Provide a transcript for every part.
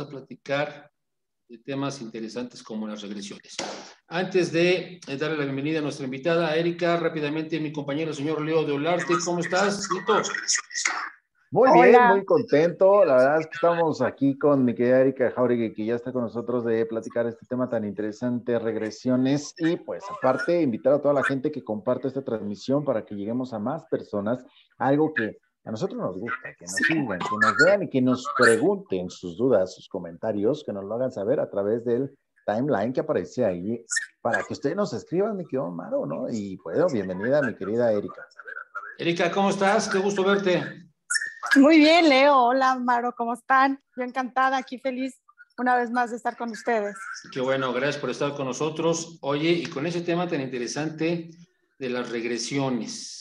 a platicar de temas interesantes como las regresiones. Antes de eh, darle la bienvenida a nuestra invitada, Erika, rápidamente mi compañero, señor Leo de Olarte, ¿cómo estás? Muy bien, muy contento. La verdad es que estamos aquí con mi querida Erika Jauregui, que ya está con nosotros de platicar este tema tan interesante, regresiones. Y pues aparte, invitar a toda la gente que comparte esta transmisión para que lleguemos a más personas. Algo que a nosotros nos gusta que nos sigan, que nos vean y que nos pregunten sus dudas, sus comentarios, que nos lo hagan saber a través del timeline que aparece ahí para que ustedes nos escriban, mi querido Maro, ¿no? Y bueno, bienvenida, mi querida Erika. Erika, ¿cómo estás? Qué gusto verte. Muy bien, Leo. Hola, Maro, ¿cómo están? Yo encantada, aquí feliz una vez más de estar con ustedes. Qué bueno, gracias por estar con nosotros. Oye, y con ese tema tan interesante de las regresiones.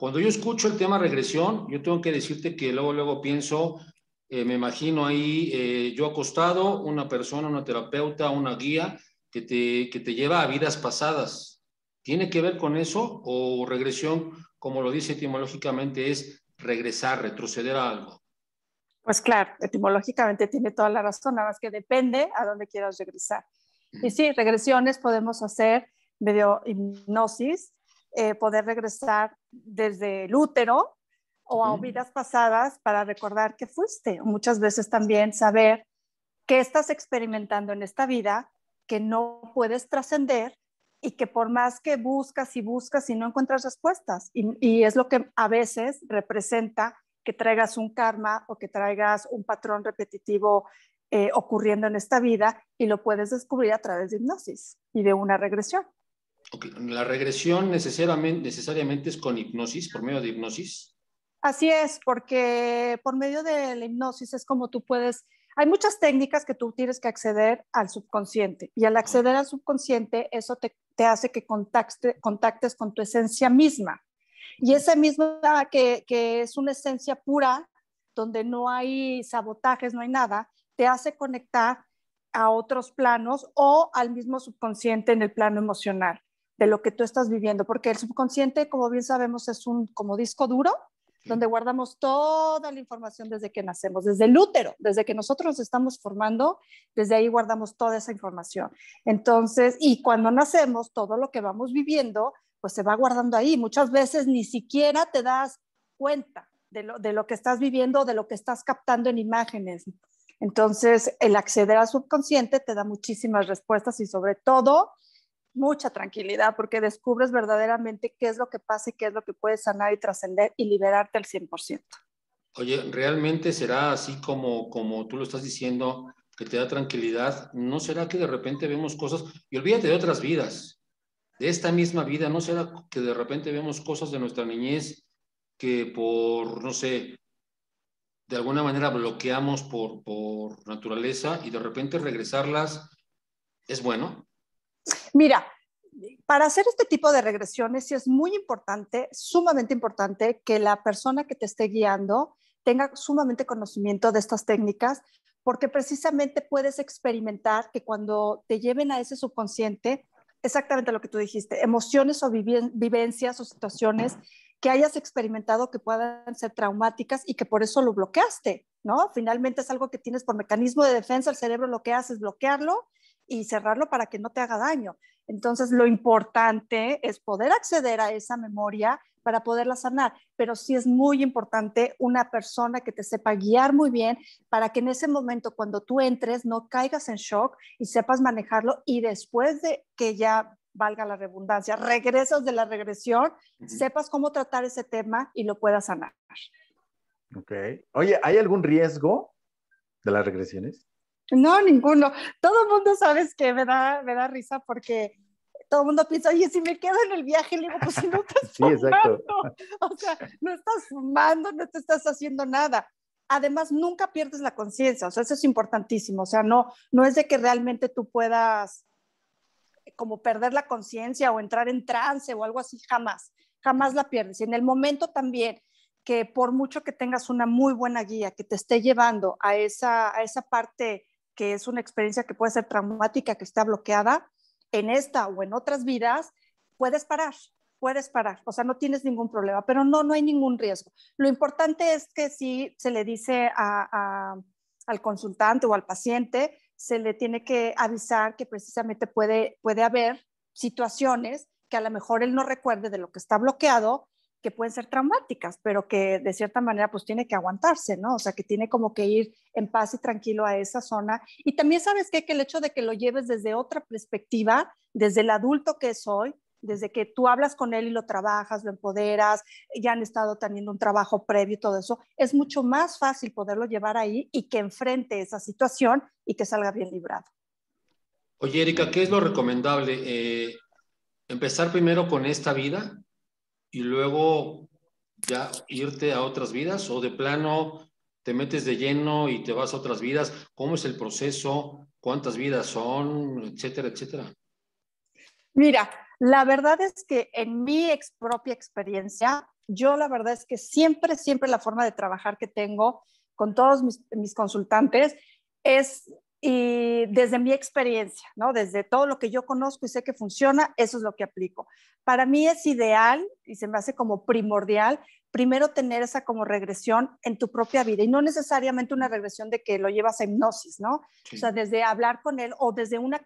Cuando yo escucho el tema regresión, yo tengo que decirte que luego, luego pienso, eh, me imagino ahí eh, yo acostado, una persona, una terapeuta, una guía que te, que te lleva a vidas pasadas. ¿Tiene que ver con eso o regresión, como lo dice etimológicamente, es regresar, retroceder a algo? Pues claro, etimológicamente tiene toda la razón, nada más que depende a dónde quieras regresar. Y sí, regresiones podemos hacer medio hipnosis, eh, poder regresar desde el útero o a vidas pasadas para recordar que fuiste. Muchas veces también saber qué estás experimentando en esta vida, que no puedes trascender y que por más que buscas y buscas y no encuentras respuestas. Y, es lo que a veces representa que traigas un karma o que traigas un patrón repetitivo eh, ocurriendo en esta vida y lo puedes descubrir a través de hipnosis y de una regresión. La regresión necesariamente, es con hipnosis, por medio de hipnosis. Así es, porque por medio de la hipnosis es como tú puedes, hay muchas técnicas que tú tienes que acceder al subconsciente y al acceder al subconsciente eso te, hace que contactes con tu esencia misma. Y esa misma que es una esencia pura, donde no hay sabotajes, no hay nada, te hace conectar a otros planos o al mismo subconsciente en el plano emocional de lo que tú estás viviendo, porque el subconsciente, como bien sabemos, es un como disco duro donde guardamos toda la información desde que nacemos, desde el útero, desde que nosotros nos estamos formando, desde ahí guardamos toda esa información. Entonces, y cuando nacemos, todo lo que vamos viviendo, pues se va guardando ahí. Muchas veces ni siquiera te das cuenta de lo, de lo que estás viviendo, de lo que estás captando en imágenes. Entonces, el acceder al subconsciente te da muchísimas respuestas y sobre todo mucha tranquilidad porque descubres verdaderamente qué es lo que pasa y qué es lo que puedes sanar y trascender y liberarte al 100%. Oye, ¿realmente será así como, como tú lo estás diciendo, que te da tranquilidad? ¿No será que de repente vemos cosas, y olvídate de otras vidas, de esta misma vida, ¿no será que de repente vemos cosas de nuestra niñez que por, no sé, de alguna manera bloqueamos por, por naturaleza y de repente regresarlas es bueno? Mira, para hacer este tipo de regresiones sí es muy importante, sumamente importante, que la persona que te esté guiando tenga sumamente conocimiento de estas técnicas, porque precisamente puedes experimentar que cuando te lleven a ese subconsciente, exactamente lo que tú dijiste, emociones o vivencias o situaciones que hayas experimentado que puedan ser traumáticas y que por eso lo bloqueaste, ¿no? Finalmente es algo que tienes por mecanismo de defensa, el cerebro lo que hace es bloquearlo y cerrarlo para que no te haga daño. Entonces, lo importante es poder acceder a esa memoria para poderla sanar, pero sí es muy importante una persona que te sepa guiar muy bien para que en ese momento cuando tú entres no caigas en shock y sepas manejarlo y después de que ya valga la redundancia, regresas de la regresión, sepas cómo tratar ese tema y lo puedas sanar. Ok. Oye, ¿hay algún riesgo de las regresiones? No, ninguno. Todo el mundo sabes que me da, risa porque todo el mundo piensa, oye, si me quedo en el viaje, le digo, pues si no estás fumando, o sea, no estás fumando, no te estás haciendo nada. Además, nunca pierdes la conciencia, o sea, eso es importantísimo, o sea, no, no es de que realmente tú puedas eh, como perder la conciencia o entrar en trance o algo así, jamás, jamás la pierdes. Y en el momento también que por mucho que tengas una muy buena guía que te esté llevando a esa, a esa parte que es una experiencia que puede ser traumática, que está bloqueada, en esta o en otras vidas, puedes parar, puedes parar, o sea, no tienes ningún problema, pero no, no hay ningún riesgo. Lo importante es que si se le dice al consultante o al paciente, se le tiene que avisar que precisamente puede, puede haber situaciones que a lo mejor él no recuerde de lo que está bloqueado que pueden ser traumáticas, pero que de cierta manera pues tiene que aguantarse, ¿no? O sea, que tiene como que ir en paz y tranquilo a esa zona. Y también sabes qué? que el hecho de que lo lleves desde otra perspectiva, desde el adulto que es hoy, desde que tú hablas con él y lo trabajas, lo empoderas, ya han estado teniendo un trabajo previo y todo eso, es mucho más fácil poderlo llevar ahí y que enfrente esa situación y que salga bien librado. Oye, Erika, ¿qué es lo recomendable? Eh, ¿Empezar primero con esta vida y luego ya irte a otras vidas o de plano te metes de lleno y te vas a otras vidas? ¿Cómo es el proceso? ¿Cuántas vidas son? Etcétera, etcétera. Mira, la verdad es que en mi ex propia experiencia, yo la verdad es que siempre, siempre la forma de trabajar que tengo con todos mis, mis consultantes es y desde mi experiencia, ¿no? Desde todo lo que yo conozco y sé que funciona, eso es lo que aplico. Para mí es ideal y se me hace como primordial primero tener esa como regresión en tu propia vida y no necesariamente una regresión de que lo llevas a hipnosis, ¿no? O sea, desde hablar con él o desde una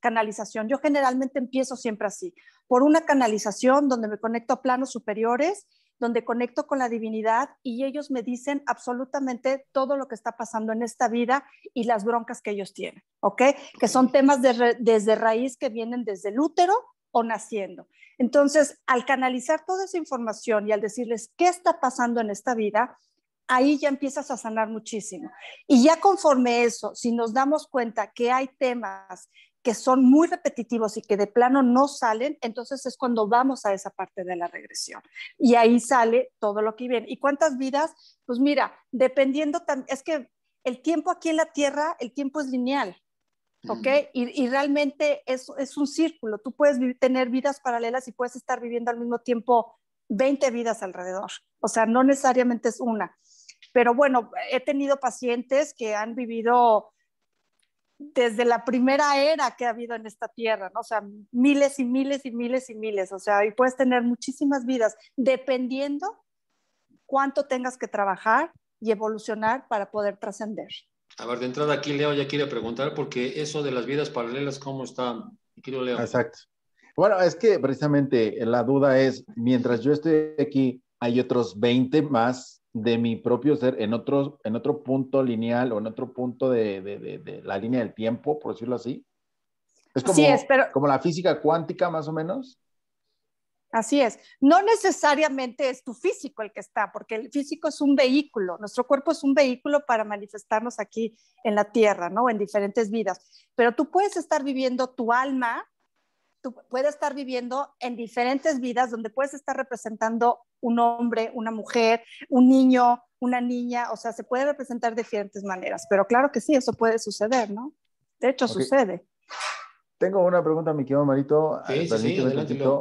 canalización. Yo generalmente empiezo siempre así, por una canalización donde me conecto a planos superiores donde conecto con la divinidad y ellos me dicen absolutamente todo lo que está pasando en esta vida y las broncas que ellos tienen, ¿ok? Que son temas desde raíz que vienen desde el útero o naciendo. Entonces, al canalizar toda esa información y al decirles qué está pasando en esta vida, ahí ya empiezas a sanar muchísimo. Y ya conforme eso, si nos damos cuenta que hay temas que son muy repetitivos y que de plano no salen, entonces es cuando vamos a esa parte de la regresión. Y ahí sale todo lo que viene. ¿Y cuántas vidas? Pues mira, dependiendo, es que el tiempo aquí en la Tierra, el tiempo es lineal, ¿ok? Y, realmente es, es, un círculo. Tú puedes tener vidas paralelas y puedes estar viviendo al mismo tiempo 20 vidas alrededor. O sea, no necesariamente es una. Pero bueno, he tenido pacientes que han vivido desde la primera era que ha habido en esta tierra, ¿no? O sea, miles y miles y miles y miles, o sea, y puedes tener muchísimas vidas dependiendo cuánto tengas que trabajar y evolucionar para poder trascender. A ver, de entrada aquí Leo ya quiere preguntar porque eso de las vidas paralelas, ¿cómo está? Quiero Leo. Exacto. Bueno, es que precisamente la duda es, mientras yo estoy aquí, hay otros 20 más de mi propio ser en otro, en otro punto lineal o en otro punto de, la línea del tiempo, por decirlo así. Es como, como la física cuántica, más o menos. Así es. No necesariamente es tu físico el que está, porque el físico es un vehículo. Nuestro cuerpo es un vehículo para manifestarnos aquí en la Tierra, ¿no? En diferentes vidas. Pero tú puedes estar viviendo tu alma tú puedes estar viviendo en diferentes vidas donde puedes estar representando un hombre, una mujer, un niño, una niña, o sea, se puede representar de diferentes maneras, pero claro que sí, eso puede suceder, ¿no? De hecho, sucede. Tengo una pregunta, mi querido Marito. Sí,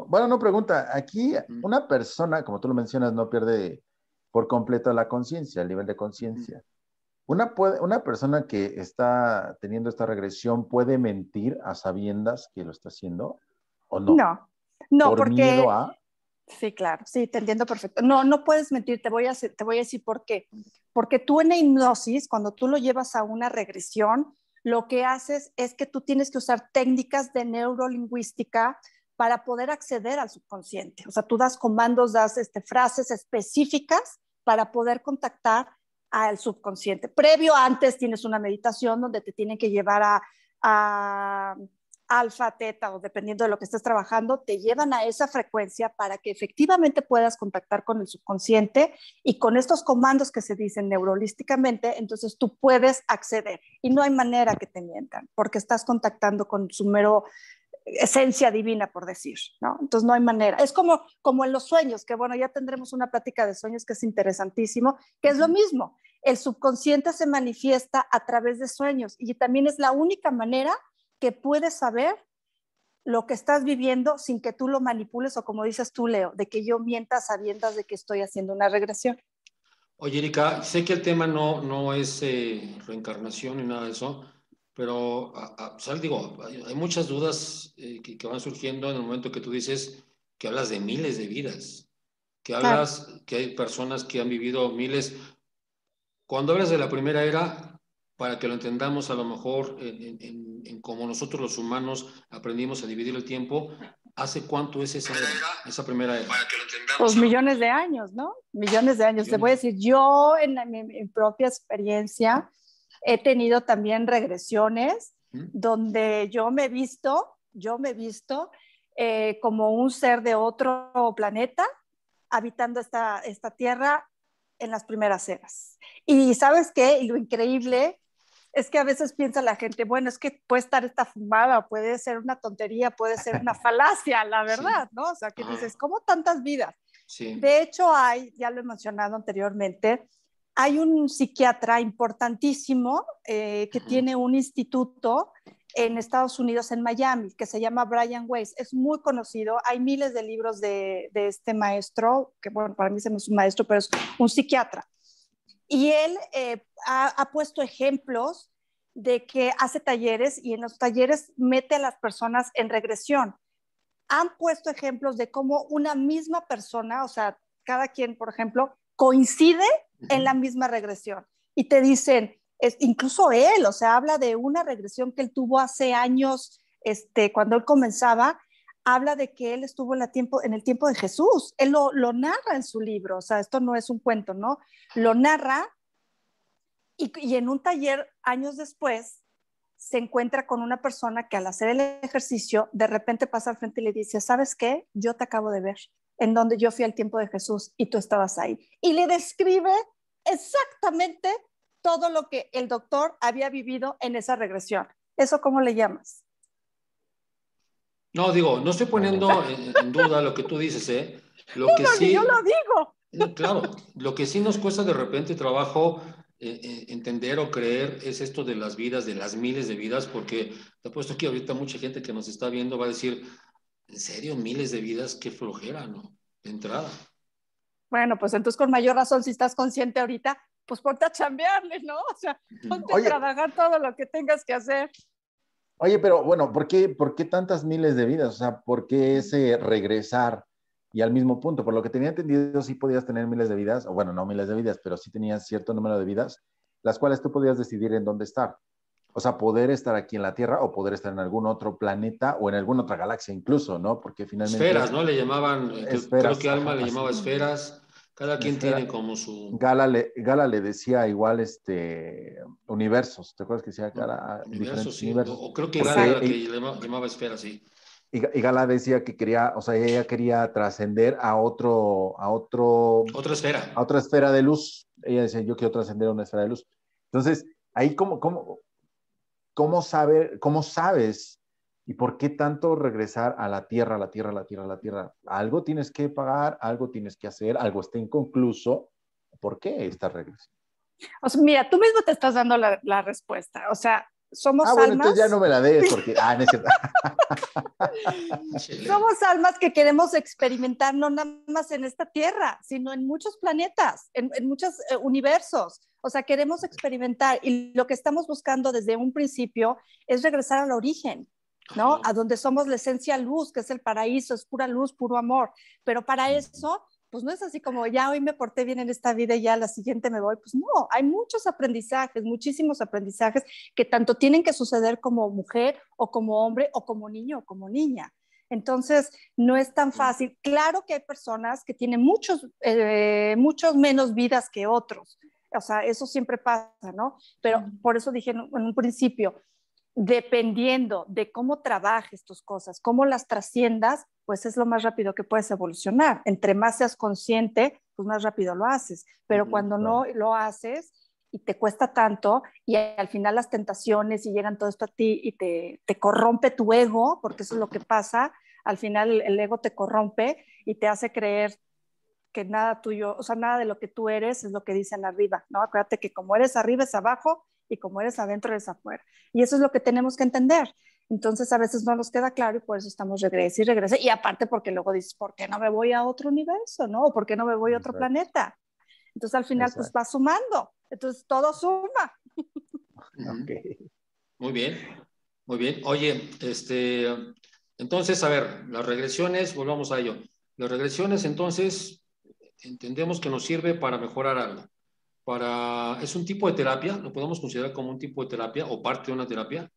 bueno, no pregunta. Aquí mm. una persona, como tú lo mencionas, no pierde por completo la conciencia, el nivel de conciencia. Mm. Una, una persona que está teniendo esta regresión puede mentir a sabiendas que lo está haciendo no? No, porque... Sí, claro, sí, te entiendo perfecto. No, no puedes mentir, te voy a, te voy a decir por qué. Porque tú en la hipnosis, cuando tú lo llevas a una regresión, lo que haces es que tú tienes que usar técnicas de neurolingüística para poder acceder al subconsciente. O sea, tú das comandos, das este, frases específicas para poder contactar al subconsciente. Previo, antes tienes una meditación donde te tienen que llevar a alfa, teta o dependiendo de lo que estés trabajando, te llevan a esa frecuencia para que efectivamente puedas contactar con el subconsciente y con estos comandos que se dicen neurolísticamente, entonces tú puedes acceder y no hay manera que te mientan porque estás contactando con su mero esencia divina, por decir, ¿no? Entonces no hay manera. Es como, como en los sueños, que bueno, ya tendremos una plática de sueños que es interesantísimo, que es lo mismo. El subconsciente se manifiesta a través de sueños y también es la única manera que puedes saber lo que estás viviendo sin que tú lo manipules o como dices tú, Leo, de que yo mienta sabiendo de que estoy haciendo una regresión. Oye, Erika, sé que el tema no, no es eh, reencarnación ni nada de eso, pero a, digo, hay, muchas dudas eh, que, van surgiendo en el momento que tú dices que hablas de miles de vidas, que hablas que hay personas que han vivido miles. Cuando hablas de la primera era, para que lo entendamos a lo mejor en, en en cómo nosotros los humanos aprendimos a dividir el tiempo, ¿hace cuánto es esa, esa primera era? pues millones de años, ¿no? Millones de años. Te voy a decir, yo en mi, propia experiencia he tenido también regresiones donde yo me he visto, yo me he visto eh, como un ser de otro planeta habitando esta, esta tierra en las primeras eras. Y sabes qué, y lo increíble es que a veces piensa la gente, bueno, es que puede estar esta fumada, puede ser una tontería, puede ser una falacia, la verdad, ¿no? O sea, que dices, ¿cómo tantas vidas? De hecho, hay, ya lo he mencionado anteriormente, hay un psiquiatra importantísimo eh, que tiene un instituto en Estados Unidos, en Miami, que se llama Brian Weiss. Es muy conocido, hay miles de libros de, de este maestro, que bueno, para mí se me es un maestro, pero es un psiquiatra. Y él eh, ha, puesto ejemplos de que hace talleres y en los talleres mete a las personas en regresión. Han puesto ejemplos de cómo una misma persona, o sea, cada quien, por ejemplo, coincide en la misma regresión. Y te dicen, incluso él, o sea, habla de una regresión que él tuvo hace años, este, cuando él comenzaba, habla de que él estuvo en, la tiempo, en el tiempo de Jesús. Él lo, narra en su libro, o sea, esto no es un cuento, ¿no? Lo narra y, y en un taller años después se encuentra con una persona que al hacer el ejercicio de repente pasa al frente y le dice, ¿sabes qué? Yo te acabo de ver en donde yo fui al tiempo de Jesús y tú estabas ahí. Y le describe exactamente todo lo que el doctor había vivido en esa regresión. ¿Eso cómo le llamas? No, digo, no estoy poniendo en, duda lo que tú dices, ¿eh? Lo que yo lo digo. Eh, claro, lo que sí nos cuesta de repente trabajo eh, eh, entender o creer es esto de las vidas, de las miles de vidas, porque te puesto aquí ahorita mucha gente que nos está viendo va a decir, ¿en serio miles de vidas? Qué flojera, ¿no? entrada. Bueno, pues entonces con mayor razón, si estás consciente ahorita, pues ponte a chambearle, ¿no? O sea, ponte a trabajar todo lo que tengas que hacer. Oye, pero bueno, ¿por qué, ¿por tantas miles de vidas? O sea, ¿por qué ese regresar y al mismo punto? Por lo que tenía entendido, sí podías tener miles de vidas, o bueno, no miles de vidas, pero sí tenías cierto número de vidas, las cuales tú podías decidir en dónde estar. O sea, poder estar aquí en la Tierra o poder estar en algún otro planeta o en alguna otra galaxia incluso, ¿no? Porque finalmente... Esferas, ¿no? Le llamaban, eh, creo que Alma le llamaba esferas. Cada quien tiene como su. Gala le, Gala le decía igual este universos. ¿Te acuerdas que decía Gala? Ah, universos, sí. creo que Gala era que llamaba Esfera, sí. Y, Gala decía que quería, o sea, ella quería trascender a otro, a otro. Otra esfera. A otra esfera de luz. Ella decía, yo quiero trascender a una esfera de luz. Entonces, ahí como, cómo ¿cómo, saber, ¿cómo sabes ¿Y por qué tanto regresar a la tierra, a la tierra, a la tierra, a la tierra? Algo tienes que pagar, algo tienes que hacer, algo está inconcluso. ¿Por qué esta regresión? mira, tú mismo te estás dando la, respuesta. O sea, somos ah, bueno, Entonces ya no me la des porque. Ah, somos almas que queremos experimentar no nada más en esta tierra, sino en muchos planetas, en, muchos eh, universos. O sea, queremos experimentar y lo que estamos buscando desde un principio es regresar al origen. ¿no? A donde somos la esencia luz, que es el paraíso, es pura luz, puro amor. Pero para mm. eso, pues no es así como ya hoy me porté bien en esta vida y ya la siguiente me voy. Pues no, hay muchos aprendizajes, muchísimos aprendizajes que tanto tienen que suceder como mujer o como hombre o como niño o como niña. Entonces, no es tan fácil. Claro que hay personas que tienen muchos, eh, muchos menos vidas que otros. O sea, eso siempre pasa, ¿no? Pero por eso dije en un principio, dependiendo de cómo trabajes tus cosas, cómo las trasciendas, pues es lo más rápido que puedes evolucionar. Entre más seas consciente, pues más rápido lo haces. Pero cuando no lo haces y te cuesta tanto y al final las tentaciones y llegan todo esto a ti y te, te corrompe tu ego, porque eso es lo que pasa, al final el ego te corrompe y te hace creer que nada tuyo, o sea, nada de lo que tú eres es lo que dicen arriba, ¿no? Acuérdate que como eres arriba es abajo y como eres adentro, eres afuera. Y eso es lo que tenemos que entender. Entonces a veces no nos queda claro y por eso estamos regresa y regrese. Y aparte porque luego dices, ¿por qué no me voy a otro universo? ¿No? ¿O ¿Por qué no me voy a otro planeta? Entonces al final pues va sumando. Entonces todo suma. Muy bien, muy bien. Oye, este, entonces, a ver, las regresiones, volvamos a ello. Las regresiones entonces entendemos que nos sirve para mejorar algo para, es un tipo de terapia, lo podemos considerar como un tipo de terapia o parte de una terapia.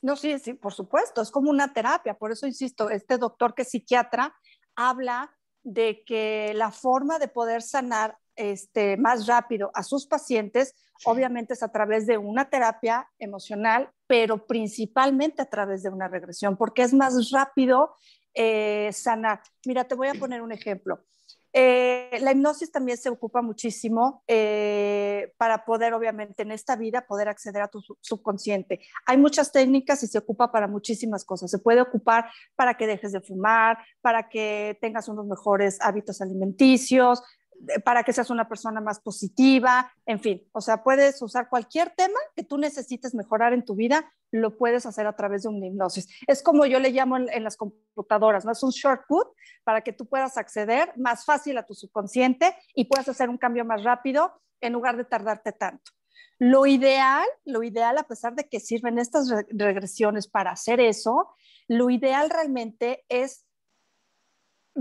No, sí, sí, por supuesto, es como una terapia, por eso insisto, este doctor que es psiquiatra habla de que la forma de poder sanar este, más rápido a sus pacientes, obviamente es a través de una terapia emocional, pero principalmente a través de una regresión, porque es más rápido eh, sanar. Mira, te voy a poner un ejemplo. Eh, la hipnosis también se ocupa muchísimo eh, para poder, obviamente, en esta vida, poder acceder a tu subconsciente. Hay muchas técnicas y se ocupa para muchísimas cosas. Se puede ocupar para que dejes de fumar, para que tengas unos mejores hábitos alimenticios, eh, para que seas una persona más positiva, en fin, o sea, puedes usar cualquier tema que tú necesites mejorar en tu vida, lo puedes hacer a través de una hipnosis. Es como yo le llamo en, las computadoras, ¿no? Es un shortcut para que tú puedas acceder más fácil a tu subconsciente y puedas hacer un cambio más rápido en lugar de tardarte tanto. Lo ideal, lo ideal, a pesar de que sirven estas regresiones para hacer eso, lo ideal realmente es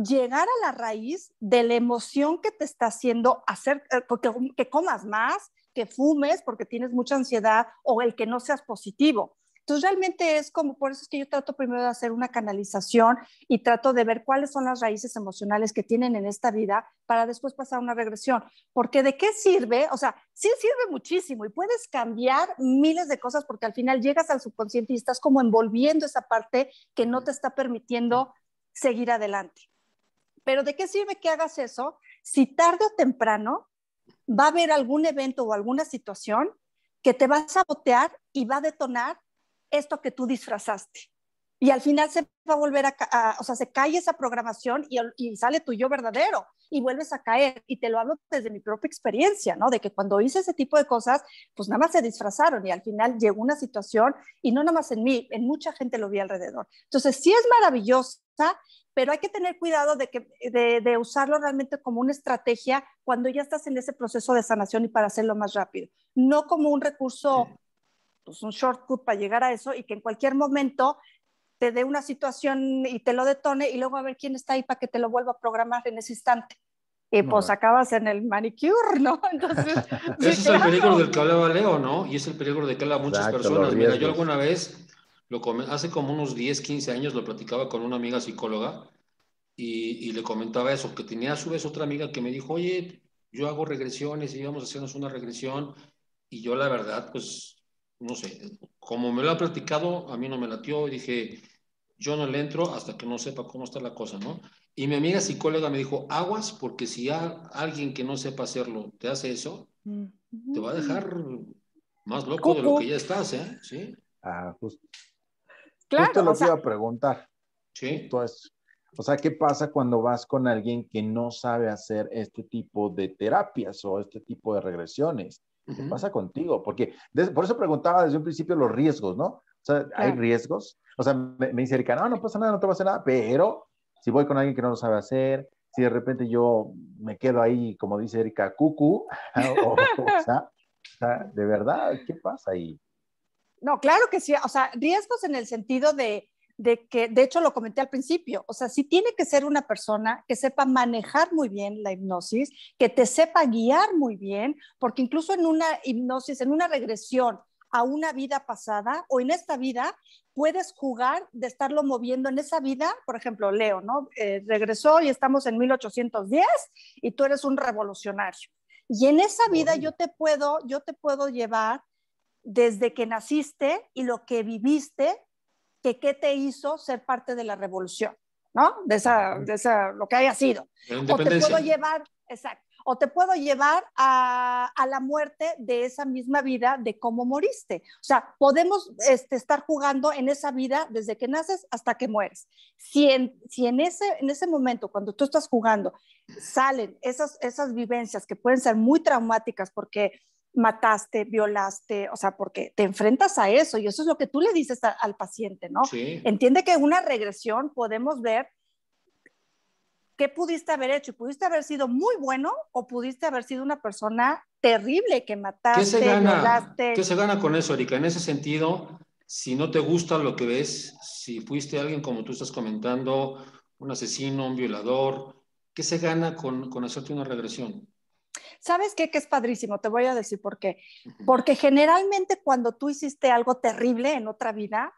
llegar a la raíz de la emoción que te está haciendo hacer, eh, porque, que comas más, que fumes porque tienes mucha ansiedad o el que no seas positivo. Entonces realmente es como, por eso es que yo trato primero de hacer una canalización y trato de ver cuáles son las raíces emocionales que tienen en esta vida para después pasar a una regresión. Porque de qué sirve, o sea, sí sirve muchísimo y puedes cambiar miles de cosas porque al final llegas al subconsciente y estás como envolviendo esa parte que no te está permitiendo seguir adelante. Pero ¿de qué sirve que hagas eso si tarde o temprano va a haber algún evento o alguna situación que te va a sabotear y va a detonar esto que tú disfrazaste? Y al final se va a volver a, o sea, se cae esa programación y, y, sale tu yo verdadero y vuelves a caer. Y te lo hablo desde mi propia experiencia, ¿no? De que cuando hice ese tipo de cosas, pues nada más se disfrazaron y al final llegó una situación y no nada más en mí, en mucha gente lo vi alrededor. Entonces, sí es maravillosa, pero hay que tener cuidado de, que, de, usarlo realmente como una estrategia cuando ya estás en ese proceso de sanación y para hacerlo más rápido, no como un recurso. Pues un shortcut para llegar a eso y que en cualquier momento te dé una situación y te lo detone y luego a ver quién está ahí para que te lo vuelva a programar en ese instante. Y pues acabas en el manicure, ¿no? Entonces, Ese es el peligro del que hablaba Leo, ¿no? Y es el peligro de que habla muchas personas. Mira, yo alguna vez, lo hace como unos 10, 15 años, lo platicaba con una amiga psicóloga y, y, le comentaba eso, que tenía a su vez otra amiga que me dijo, oye, yo hago regresiones y íbamos a hacernos una regresión. Y yo, la verdad, pues no sé, como me lo ha practicado, a mí no me latió y dije, yo no le entro hasta que no sepa cómo está la cosa, ¿no? Y mi amiga psicóloga me dijo, aguas, porque si alguien que no sepa hacerlo te hace eso, te va a dejar más loco de lo que ya estás, ¿eh? Sí. Ah, justo. Claro, te lo iba a preguntar. Sí. O sea, ¿qué pasa cuando vas con alguien que no sabe hacer este tipo de terapias o este tipo de regresiones? ¿Qué pasa contigo? Porque por eso preguntaba desde un principio los riesgos, ¿no? O sea, hay riesgos. O sea, me, dice Erika, no, no pasa nada, no te va a hacer nada, pero si voy con alguien que no lo sabe hacer, si de repente yo me quedo ahí, como dice Erika, cucu, ah, o, o sea, de verdad, ¿qué pasa ahí? No, claro que sí, o sea, riesgos en el sentido de de que, de hecho lo comenté al principio, o sea, si tiene que ser una persona que sepa manejar muy bien la hipnosis, que te sepa guiar muy bien, porque incluso en una hipnosis, en una regresión a una vida pasada o en esta vida, puedes jugar de estarlo moviendo en esa vida, por ejemplo, Leo, ¿no? Eh, regresó y estamos en 1810 y tú eres un revolucionario. Y en esa vida yo te puedo, yo te puedo llevar desde que naciste y lo que viviste que qué te hizo ser parte de la revolución, ¿no? De esa, de esa lo que haya sido. O te puedo llevar, exacto, o te puedo llevar a, la muerte de esa misma vida de cómo moriste. O sea, podemos este, estar jugando en esa vida desde que naces hasta que mueres. Si en, si en, ese, en ese momento, cuando tú estás jugando, salen esas, esas vivencias que pueden ser muy traumáticas porque mataste, violaste, o sea, porque te enfrentas a eso y eso es lo que tú le dices al paciente, ¿no? Entiende que una regresión podemos ver qué pudiste haber hecho. Pudiste haber sido muy bueno o pudiste haber sido una persona terrible que mataste, ¿Qué se gana, ¿Qué se gana con eso, Erika? En ese sentido, si no te gusta lo que ves, si fuiste alguien como tú estás comentando, un asesino, un violador, ¿qué se gana con, con hacerte una regresión? ¿Sabes qué? Que es padrísimo, te voy a decir por qué. Porque generalmente cuando tú hiciste algo terrible en otra vida,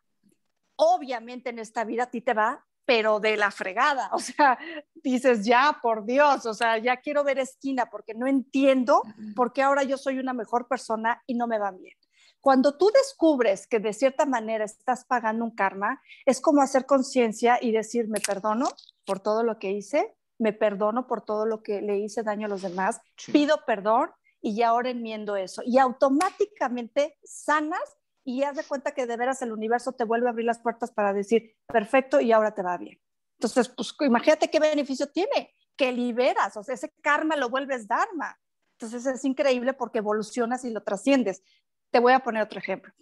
obviamente en esta vida a ti te va, pero de la fregada. O sea, dices, ya, por Dios, o sea, ya quiero ver esquina porque no entiendo por qué ahora yo soy una mejor persona y no me va bien. Cuando tú descubres que de cierta manera estás pagando un karma, es como hacer conciencia y decir, me perdono por todo lo que hice, me perdono por todo lo que le hice daño a los demás, pido perdón y ya ahora enmiendo eso. Y automáticamente sanas y haz de cuenta que de veras el universo te vuelve a abrir las puertas para decir, perfecto, y ahora te va bien. Entonces, pues imagínate qué beneficio tiene, que liberas, o sea, ese karma lo vuelves dharma. Entonces es increíble porque evolucionas y lo trasciendes. Te voy a poner otro ejemplo.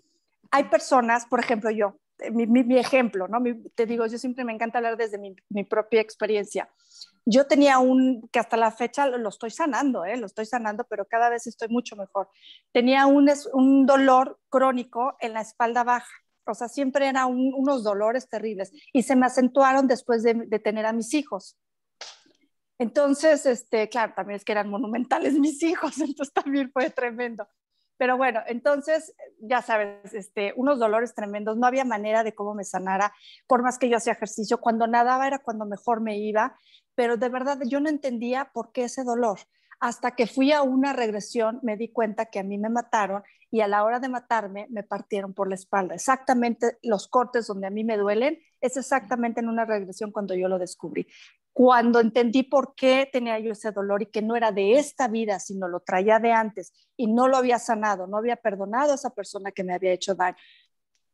Hay personas, por ejemplo yo, mi, ejemplo, ¿no? te digo, yo siempre me encanta hablar desde mi, propia experiencia. Yo tenía un, que hasta la fecha lo estoy sanando, ¿eh? lo estoy sanando, pero cada vez estoy mucho mejor. Tenía un, dolor crónico en la espalda baja, o sea, siempre eran unos dolores terribles y se me acentuaron después de, de tener a mis hijos. Entonces, este, claro, también es que eran monumentales mis hijos, entonces también fue tremendo. Pero bueno, entonces, ya sabes, este, unos dolores tremendos, no había manera de cómo me sanara, por más que yo hacía ejercicio, cuando nadaba era cuando mejor me iba, pero de verdad yo no entendía por qué ese dolor. Hasta que fui a una regresión me di cuenta que a mí me mataron y a la hora de matarme me partieron por la espalda. Exactamente los cortes donde a mí me duelen es exactamente en una regresión cuando yo lo descubrí cuando entendí por qué tenía yo ese dolor y que no era de esta vida, sino lo traía de antes y no lo había sanado, no había perdonado a esa persona que me había hecho daño.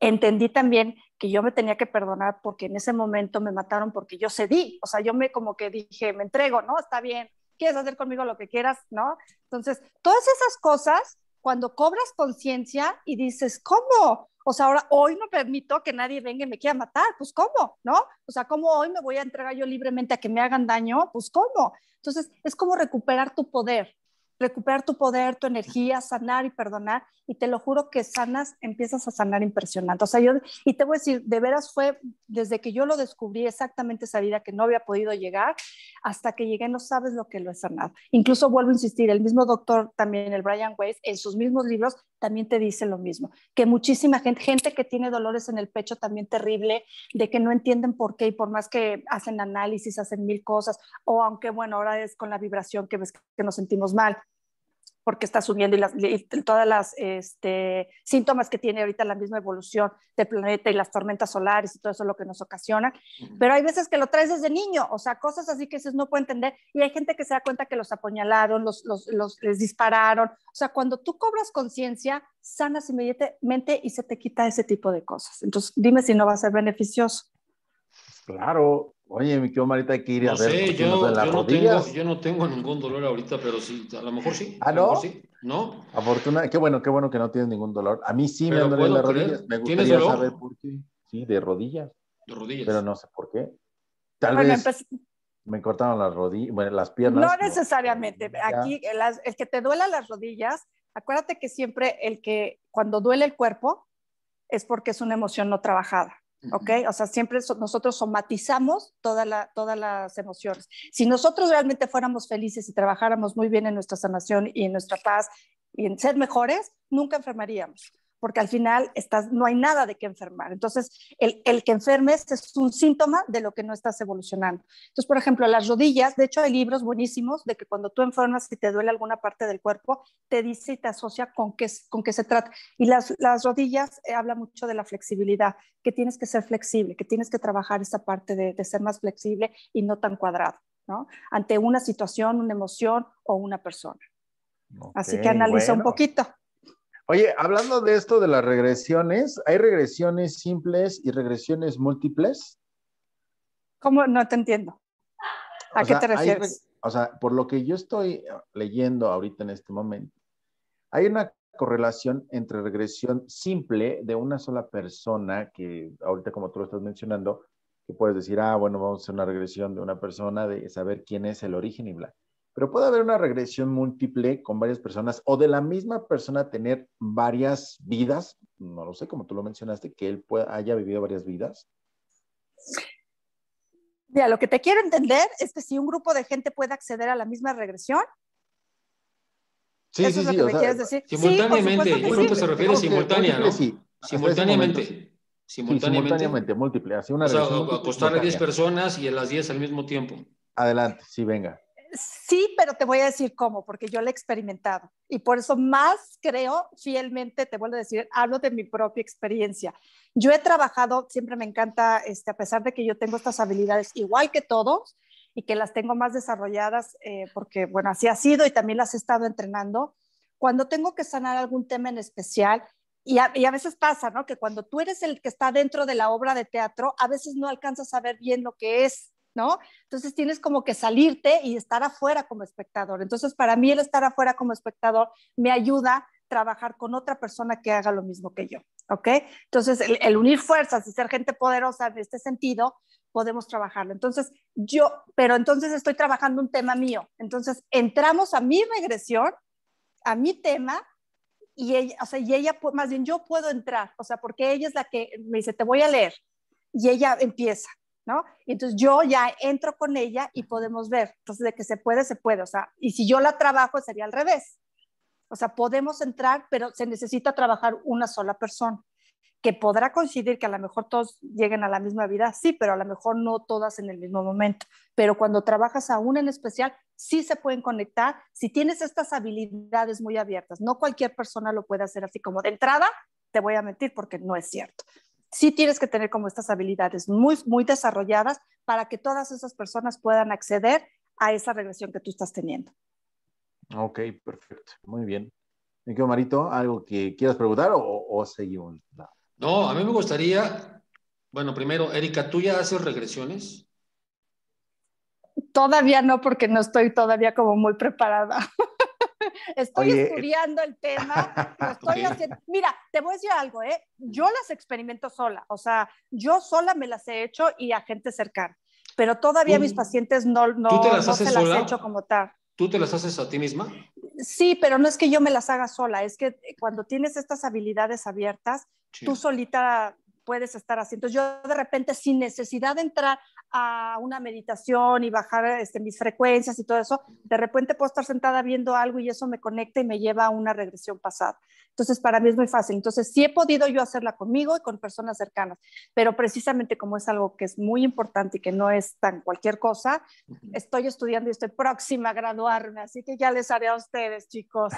Entendí también que yo me tenía que perdonar porque en ese momento me mataron porque yo cedí, o sea, yo me como que dije, me entrego, ¿no? Está bien, quieres hacer conmigo lo que quieras, ¿no? Entonces, todas esas cosas cuando cobras conciencia y dices, ¿cómo? O sea, ahora hoy no permito que nadie venga y me quiera matar, pues ¿cómo? ¿No? O sea, ¿cómo hoy me voy a entregar yo libremente a que me hagan daño? Pues ¿cómo? Entonces, es como recuperar tu poder, recuperar tu poder, tu energía, sanar y perdonar. Y te lo juro que sanas, empiezas a sanar impresionante. O sea, yo, y te voy a decir, de veras fue desde que yo lo descubrí exactamente esa vida que no había podido llegar, hasta que llegué, no sabes lo que lo he sanado. Incluso vuelvo a insistir, el mismo doctor también, el Brian Weiss, en sus mismos libros también te dice lo mismo, que muchísima gente, gente que tiene dolores en el pecho también terrible, de que no entienden por qué y por más que hacen análisis, hacen mil cosas, o aunque bueno, ahora es con la vibración que ves que nos sentimos mal, porque está subiendo y, las, todas las este, síntomas que tiene ahorita la misma evolución del planeta y las tormentas solares y todo eso lo que nos ocasiona. Pero hay veces que lo traes desde niño, o sea, cosas así que no puede entender y hay gente que se da cuenta que los apuñalaron, los, los, los les dispararon. O sea, cuando tú cobras conciencia, sanas inmediatamente y se te quita ese tipo de cosas. Entonces, dime si no va a ser beneficioso. Pues claro, Oye, mi querida Marita hay que ir a ver. Sé, yo, de las yo, no rodillas. tengo, yo no tengo ningún dolor ahorita, pero sí, a lo mejor sí. ¿Ah, no? Sí. ¿No? Afortuna, qué bueno, qué bueno que no tienes ningún dolor. A mí sí me duele las rodillas. Me gustaría dolor? saber por qué. Sí, de rodillas. De rodillas. Pero no sé por qué. Tal vez pues me cortaron las rodillas, bueno, las piernas. No necesariamente. Aquí, el que te duela las rodillas, acuérdate que siempre el que cuando duele el cuerpo es porque es una emoción no trabajada. ¿ok? O sea, siempre nosotros somatizamos todas las emociones. Si nosotros realmente fuéramos felices y trabajáramos muy bien en nuestra sanación y en nuestra paz y en ser mejores, nunca enfermaríamos porque al final estás, no hay nada de qué enfermar. Entonces, el, que enfermes es un síntoma de lo que no estás evolucionando. Entonces, por ejemplo, las rodillas, de hecho hay libros buenísimos de que cuando tú enfermas y te duele alguna parte del cuerpo, te dice y te asocia con qué, con qué se trata. Y las, rodillas eh, habla mucho de la flexibilidad, que tienes que ser flexible, que tienes que trabajar esa parte de, ser más flexible y no tan cuadrado, ¿no? Ante una situación, una emoción o una persona. Así que analiza un poquito. Oye, hablando de esto de las regresiones, ¿hay regresiones simples y regresiones múltiples? ¿Cómo? No te entiendo. ¿A qué te refieres? o sea, por lo que yo estoy leyendo ahorita en este momento, hay una correlación entre regresión simple de una sola persona, que ahorita como tú lo estás mencionando, que puedes decir, ah, bueno, vamos a hacer una regresión de una persona, de saber quién es el origen y bla pero puede haber una regresión múltiple con varias personas o de la misma persona tener varias vidas, no lo sé, como tú lo mencionaste, que él haya vivido varias vidas. Mira, lo que te quiero entender es que si un grupo de gente puede acceder a la misma regresión, Sí, sí, Simultáneamente, yo creo se refiere simultánea, ¿no? Sí, simultáneamente. Simultáneamente. simultáneamente, múltiple. Así una o a 10 personas y a las 10 al mismo tiempo. Adelante, sí, venga. Sí, pero te voy a decir cómo, porque yo lo he experimentado y por eso más creo fielmente, te vuelvo a decir, hablo de mi propia experiencia. Yo he trabajado, siempre me encanta, este, a pesar de que yo tengo estas habilidades igual que todos y que las tengo más desarrolladas, eh, porque bueno, así ha sido y también las he estado entrenando, cuando tengo que sanar algún tema en especial, y a, y a, veces pasa, ¿no? Que cuando tú eres el que está dentro de la obra de teatro, a veces no alcanzas a ver bien lo que es entonces tienes como que salirte y estar afuera como espectador. Entonces, para mí el estar afuera como espectador me ayuda a trabajar con otra persona que haga lo mismo que yo, ¿ok? Entonces, el, el unir fuerzas y ser gente poderosa en este sentido, podemos trabajarlo. Entonces, yo, pero entonces estoy trabajando un tema mío. Entonces, entramos a mi regresión, a mi tema, y ella, o sea, y ella, más bien yo puedo entrar, o sea, porque ella es la que me dice, te voy a leer, y ella empieza. ¿no? entonces yo ya entro con ella y podemos ver, entonces de que se puede, se puede, o sea, y si yo la trabajo sería al revés, o sea, podemos entrar, pero se necesita trabajar una sola persona, que podrá coincidir que a lo mejor todos lleguen a la misma vida, sí, pero a lo mejor no todas en el mismo momento, pero cuando trabajas a una en especial, sí se pueden conectar, si tienes estas habilidades muy abiertas, no cualquier persona lo puede hacer así como de entrada, te voy a mentir porque no es cierto sí tienes que tener como estas habilidades muy, muy desarrolladas para que todas esas personas puedan acceder a esa regresión que tú estás teniendo. Ok, perfecto. Muy bien. Me quedo, Marito, ¿algo que quieras preguntar o, seguimos? No. no, a mí me gustaría, bueno, primero, Erika, ¿tú ya haces regresiones? Todavía no, porque no estoy todavía como muy preparada. estoy eh, estudiando el tema, Mira, te voy a decir algo, ¿eh? Yo las experimento sola, o sea, yo sola me las he hecho y a gente cercana, pero todavía mis mm. pacientes no, no, las no se las he hecho como tal. ¿Tú te las haces a ti misma? Sí, pero no es que yo me las haga sola, es que cuando tienes estas habilidades abiertas, tú solita puedes estar así. Entonces yo de repente sin necesidad de entrar a una meditación y bajar este, mis frecuencias y todo eso, de repente puedo estar sentada viendo algo y eso me conecta y me lleva a una regresión pasada. Entonces para mí es muy fácil. Entonces sí he podido yo hacerla conmigo y con personas cercanas, pero precisamente como es algo que es muy importante y que no es tan cualquier cosa, estoy estudiando y estoy próxima a graduarme, así que ya les haré a ustedes, chicos.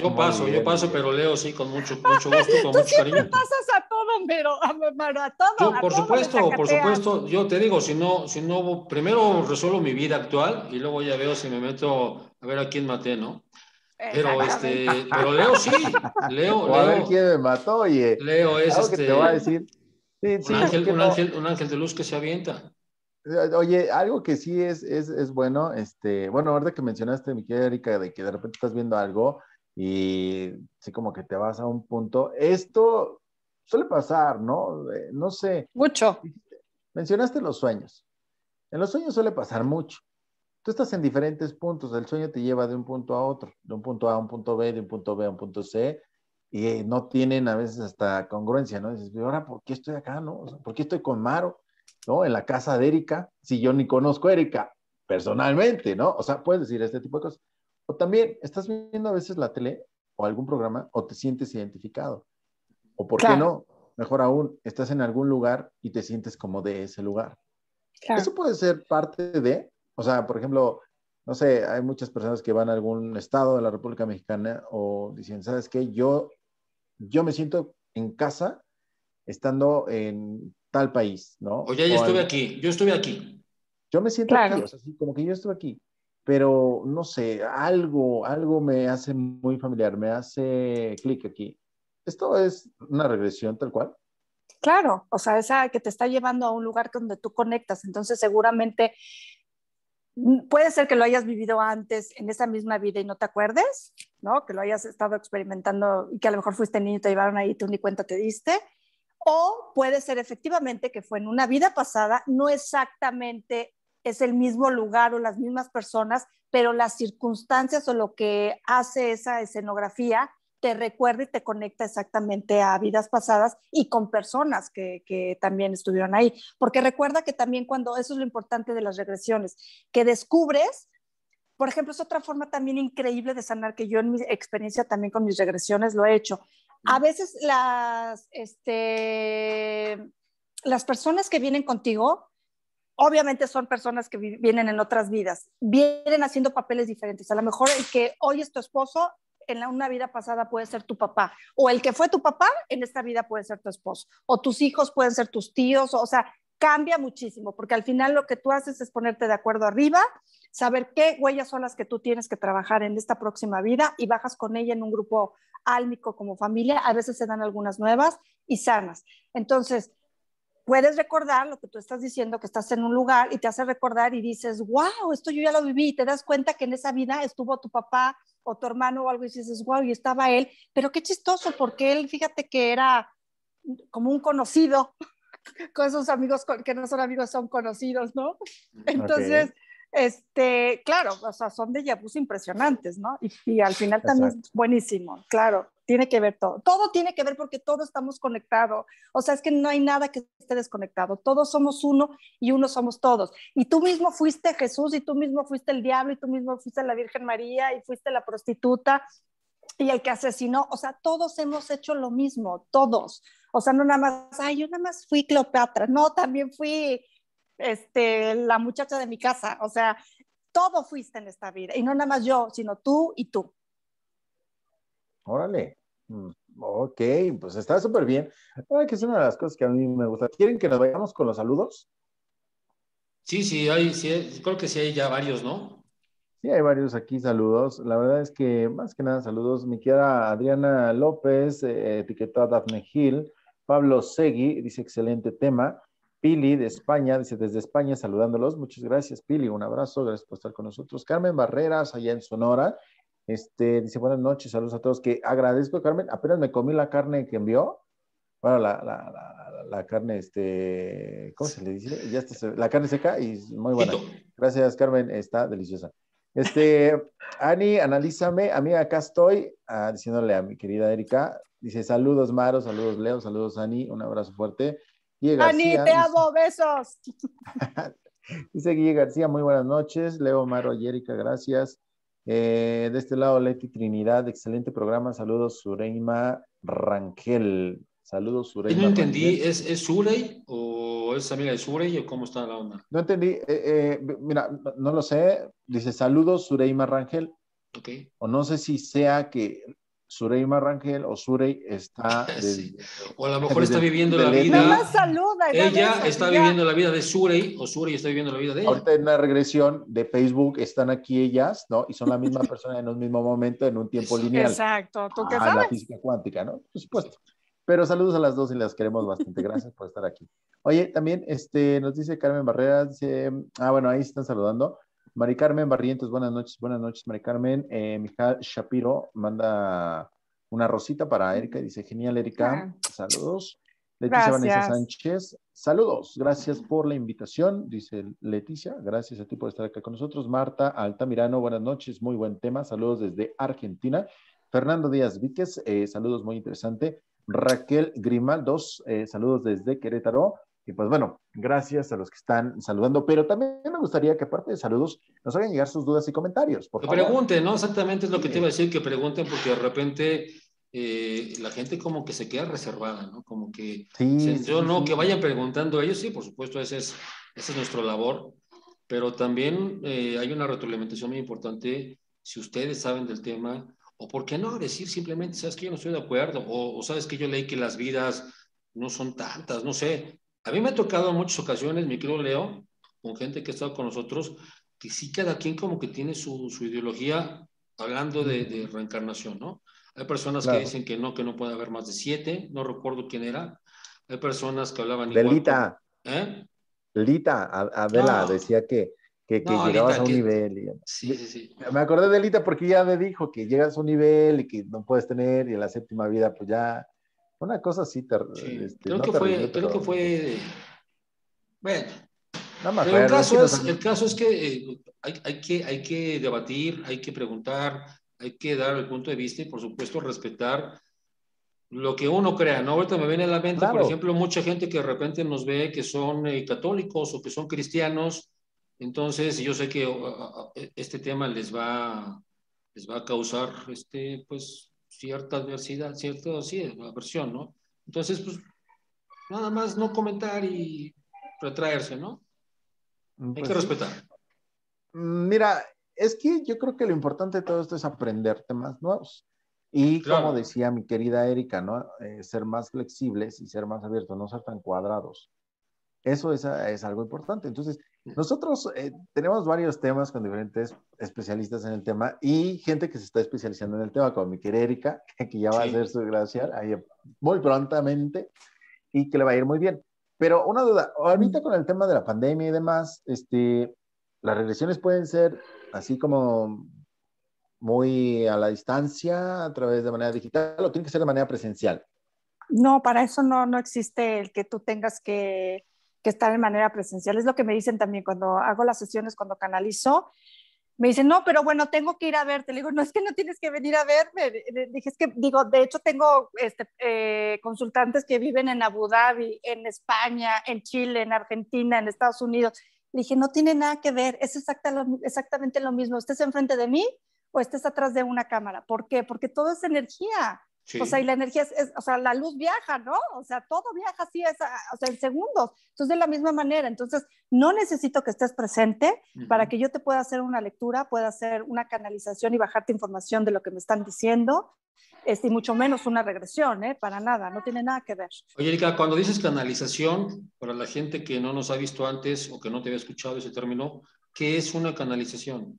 Yo paso, yo paso, pero leo sí con mucho, mucho gusto, con Tú siempre pasas a todo, pero a por supuesto, por supuesto, yo te digo, si no, si no, primero resuelvo mi vida actual y luego ya veo si me meto a ver a quién maté, ¿no? Pero este, pero Leo sí, Leo, A ver quién me mató, oye. Leo es este. te va a decir. un, ángel, un, ángel, de luz que se avienta. Oye, algo que sí es, es, es, bueno, este, bueno, de que mencionaste, mi querida Erika, de que de repente estás viendo algo y sí como que te vas a un punto, esto suele pasar, ¿no? no sé. Mucho. Mencionaste los sueños. En los sueños suele pasar mucho. Tú estás en diferentes puntos, el sueño te lleva de un punto a otro, de un punto A a un punto B, de un punto B a un punto C, y eh, no tienen a veces hasta congruencia, ¿no? Dices, ahora, ¿por qué estoy acá, no? ¿Por qué estoy con Maro, ¿no? En la casa de Erika, si yo ni conozco a Erika personalmente, ¿no? O sea, puedes decir este tipo de cosas. O también estás viendo a veces la tele o algún programa o te sientes identificado. O por qué no, mejor aún, estás en algún lugar y te sientes como de ese lugar. Eso puede ser parte de, o sea, por ejemplo, no sé, hay muchas personas que van a algún estado de la República Mexicana o dicen, ¿sabes qué? Yo, yo me siento en casa estando en tal país, ¿no? O yo estuve aquí, yo estuve aquí. Yo me siento aquí, o como que yo estuve aquí, pero no sé, algo, algo me hace muy familiar, me hace clic aquí. ¿Esto es una regresión tal cual? Claro, o sea, esa que te está llevando a un lugar donde tú conectas. Entonces, seguramente mm, puede ser que lo hayas vivido antes en esa misma vida y no te acuerdes, ¿no? Que lo hayas estado experimentando y que a lo mejor fuiste niño y te llevaron ahí y tú ni cuenta te diste. O puede ser efectivamente que fue en una vida pasada, no exactamente es el mismo lugar o las mismas personas, pero las circunstancias o lo que hace esa escenografía te recuerda y te conecta exactamente a vidas pasadas y con personas que, también estuvieron ahí. Porque recuerda que también cuando, eso es lo importante de las regresiones, que descubres, por ejemplo, es otra forma también increíble de sanar que yo en mi experiencia también con mis regresiones lo he hecho. A veces las, este, las personas que vienen contigo, obviamente son personas que vienen en otras vidas, vienen haciendo papeles diferentes. A lo mejor el que hoy es tu esposo, en una vida pasada puede ser tu papá, o el que fue tu papá en esta vida puede ser tu esposo, o tus hijos pueden ser tus tíos, o, o sea, cambia muchísimo, porque al final lo que tú haces es ponerte de acuerdo arriba, saber qué huellas son las que tú tienes que trabajar en esta próxima vida y bajas con ella en un grupo álmico como familia, a veces se dan algunas nuevas y sanas. Entonces, puedes recordar lo que tú estás diciendo, que estás en un lugar y te hace recordar y dices, wow, esto yo ya lo viví, y te das cuenta que en esa vida estuvo tu papá o tu hermano o algo y dices, wow, y estaba él, pero qué chistoso, porque él, fíjate que era como un conocido, con esos amigos que no son amigos, son conocidos, ¿no? Entonces, este, claro, o sea, son de yabús impresionantes, ¿no? Y, al final también buenísimo, claro tiene que ver todo. Todo tiene que ver porque todos estamos conectados. O sea, es que no hay nada que esté desconectado. Todos somos uno y uno somos todos. Y tú mismo fuiste Jesús y tú mismo fuiste el diablo y tú mismo fuiste la Virgen María y fuiste la prostituta y el que asesinó. O sea, todos hemos hecho lo mismo, todos. O sea, no nada más, ay, yo nada más fui Cleopatra. No, también fui este, la muchacha de mi casa. O sea, todo fuiste en esta vida. Y no nada más yo, sino tú y tú. Órale. Mm, ok, pues está súper bien. Ay, que es una de las cosas que a mí me gusta. ¿Quieren que nos vayamos con los saludos? Sí, sí, hay, sí, creo que sí hay ya varios, ¿no? Sí, hay varios aquí saludos. La verdad es que más que nada saludos. Mi querida Adriana López, etiquetada eh, etiquetó a Daphne Gil. Pablo Segui dice excelente tema. Pili de España, dice desde España saludándolos. Muchas gracias, Pili. Un abrazo, gracias por estar con nosotros. Carmen Barreras, allá en Sonora. Este, dice, buenas noches, saludos a todos. Que agradezco, Carmen. Apenas me comí la carne que envió. Bueno, la, carne, este, ¿cómo se le dice? la carne seca y muy buena. Gracias, Carmen, está deliciosa. Este, Ani, analízame. A mí acá estoy ah, diciéndole a mi querida Erika. Dice, saludos, Maro, saludos, Leo, saludos, Ani. Un abrazo fuerte. García, Ani, te amo, besos. dice Guille García, muy buenas noches. Leo, Maro y Erika, gracias. Eh, de este lado, Leti Trinidad, excelente programa. Saludos, Sureima Rangel. Saludos, Yo No entendí, ¿es, es Surey o es amiga de Surey o cómo está la onda? No entendí, eh, eh, mira, no lo sé. Dice saludos, Sureima Rangel. Ok. O no sé si sea que Surey Rangel o Surey está. O a lo mejor está viviendo la vida. ella está viviendo la vida de Surey o Surey está viviendo la vida de ella. Ahorita en una regresión de Facebook están aquí ellas, ¿no? Y son la misma persona en un mismo momento, en un tiempo lineal. Exacto, tú qué ah, sabes? sabes. La física cuántica, ¿no? Por supuesto. Pero saludos a las dos y las queremos bastante. Gracias por estar aquí. Oye, también este, nos dice Carmen Barreras, ah, bueno, ahí están saludando. Mari Carmen Barrientos, buenas noches, buenas noches, Mari Carmen. Eh, Shapiro manda una rosita para Erika y dice, genial, Erika, saludos. Leticia Vanessa Sánchez, saludos, gracias por la invitación, dice Leticia, gracias a ti por estar acá con nosotros. Marta Altamirano, buenas noches, muy buen tema, saludos desde Argentina. Fernando Díaz Víquez, eh, saludos muy interesante. Raquel Grimaldos, eh, saludos desde Querétaro. Y pues bueno, gracias a los que están saludando, pero también me gustaría que aparte de saludos nos hagan llegar sus dudas y comentarios. Por que favor. pregunten, ¿no? Exactamente es lo que te iba a decir, que pregunten porque de repente eh, la gente como que se queda reservada, ¿no? Como que sí, yo no, que vayan preguntando ellos, sí, por supuesto, ese es, esa es nuestra labor, pero también eh, hay una retroalimentación muy importante si ustedes saben del tema o por qué no decir simplemente, sabes que yo no estoy de acuerdo o sabes que yo leí que las vidas no son tantas, no sé, a mí me ha tocado en muchas ocasiones, mi querido Leo, con gente que ha estado con nosotros, que sí cada quien como que tiene su, ideología hablando de, reencarnación, ¿no? Hay personas que dicen que no, que no puede haber más de siete, no recuerdo quién era. Hay personas que hablaban... De igual, Lita. ¿Eh? Lita, Adela, decía que, que, llegabas a un nivel. Sí, sí, sí. Me acordé de Lita porque ya me dijo que llegas a un nivel y que no puedes tener y en la séptima vida pues ya una cosa sí. Este, creo, que fue, que fue. Bueno. el, caso es, que, eh, hay, hay que hay que debatir, hay que preguntar, hay que dar el punto de vista y, por supuesto, respetar lo que uno crea, ¿no? Ahorita me viene a la mente, por ejemplo, mucha gente que de repente nos ve que son eh, católicos o que son cristianos, entonces yo sé que este tema les va, les va a causar, este, pues, cierta adversidad, cierta sí, versión ¿no? Entonces, pues, nada más no comentar y retraerse, ¿no? Mm, Hay pues que respetar. Mm, mira, es que yo creo que lo importante de todo esto es aprender temas nuevos. Y como decía mi querida Erika, ¿no? Eh, ser más flexibles y ser más abiertos, no ser tan cuadrados. Eso es algo importante. Entonces, nosotros eh, tenemos varios temas con diferentes especialistas en el tema y gente que se está especializando en el tema, como mi querida Erika, que ya va a hacer su gracia ahí muy prontamente y que le va a ir muy bien. Pero una duda, ahorita mm. con el tema de la pandemia y demás, este, las regresiones pueden ser así como muy a la distancia, a través de manera digital, o tiene que ser de manera presencial. No, para eso no, no existe el que tú tengas que que estar en manera presencial. Es lo que me dicen también cuando hago las sesiones, cuando canalizo. Me dicen, no, pero bueno, tengo que ir a verte. Le digo, no es que no tienes que venir a verme. Le dije, es que, digo, de hecho tengo este, eh, consultantes que viven en Abu Dhabi, en España, en Chile, en Argentina, en Estados Unidos. Le dije, no tiene nada que ver, es exactamente lo mismo. Estés enfrente de mí o estés atrás de una cámara. ¿Por qué? Porque todo es energía. O sea, y la energía es, o sea, la luz viaja, ¿no? O sea, todo viaja así, es, o sea, en segundos. Entonces, de la misma manera, entonces, no necesito que estés presente para que yo te pueda hacer una lectura, pueda hacer una canalización y bajarte información de lo que me están diciendo, este, y mucho menos una regresión, ¿eh? Para nada, no tiene nada que ver. Oye, Erika, cuando dices canalización, para la gente que no nos ha visto antes o que no te había escuchado ese término, ¿qué es una canalización?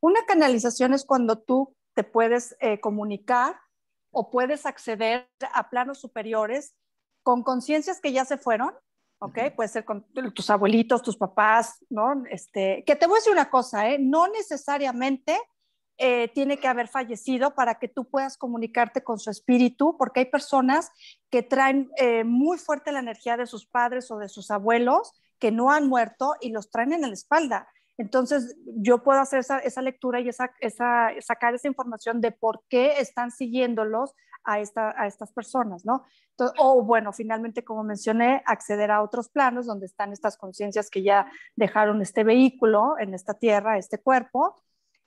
Una canalización es cuando tú te puedes eh, comunicar o puedes acceder a planos superiores con conciencias que ya se fueron, ¿ok? Puede ser con tus abuelitos, tus papás, ¿no? Este, que te voy a decir una cosa, ¿eh? No necesariamente eh, tiene que haber fallecido para que tú puedas comunicarte con su espíritu, porque hay personas que traen eh, muy fuerte la energía de sus padres o de sus abuelos que no han muerto y los traen en la espalda. Entonces, yo puedo hacer esa, lectura y esa, sacar esa información de por qué están siguiéndolos a, estas personas, ¿no? o bueno, finalmente, como mencioné, acceder a otros planos donde están estas conciencias que ya dejaron este vehículo en esta tierra, este cuerpo,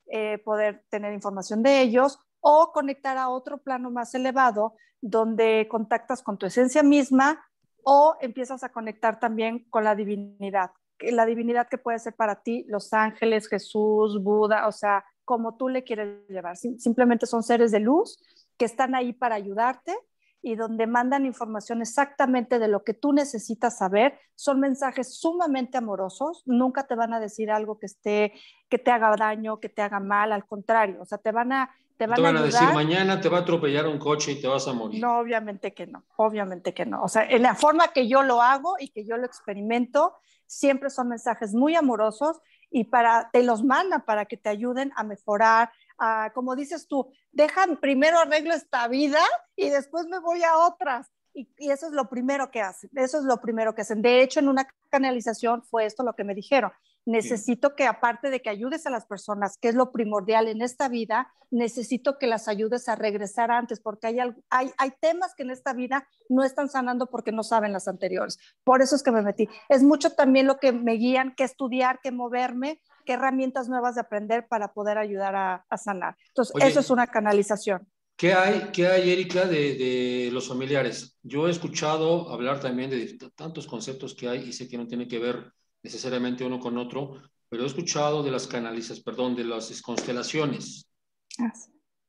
eh, poder tener información de ellos o conectar a otro plano más elevado donde contactas con tu esencia misma o empiezas a conectar también con la divinidad, la divinidad que puede ser para ti, los ángeles, Jesús, Buda, o sea, como tú le quieres llevar. Simplemente son seres de luz que están ahí para ayudarte y donde mandan información exactamente de lo que tú necesitas saber. Son mensajes sumamente amorosos, nunca te van a decir algo que esté que te haga daño, que te haga mal, al contrario, o sea, te van a te van, te van a, decir mañana te va a atropellar un coche y te vas a morir. No, obviamente que no, obviamente que no. O sea, en la forma que yo lo hago y que yo lo experimento siempre son mensajes muy amorosos y para, te los manda para que te ayuden a mejorar, como dices tú, dejan primero arreglo esta vida y después me voy a otras. Y, y, eso es lo primero que hacen, eso es lo primero que hacen. De hecho, en una canalización fue esto lo que me dijeron. Necesito que aparte de que ayudes a las personas, que es lo primordial en esta vida, necesito que las ayudes a regresar antes, porque hay, hay, hay temas que en esta vida no están sanando porque no saben las anteriores. Por eso es que me metí. Es mucho también lo que me guían, que estudiar, que moverme, qué herramientas nuevas de aprender para poder ayudar a, sanar. Entonces, eso es una canalización. ¿Qué hay, qué hay Erika, de, de, los familiares? Yo he escuchado hablar también de tantos conceptos que hay y sé que no tiene que ver necesariamente uno con otro, pero he escuchado de las canalizas, perdón, de las constelaciones.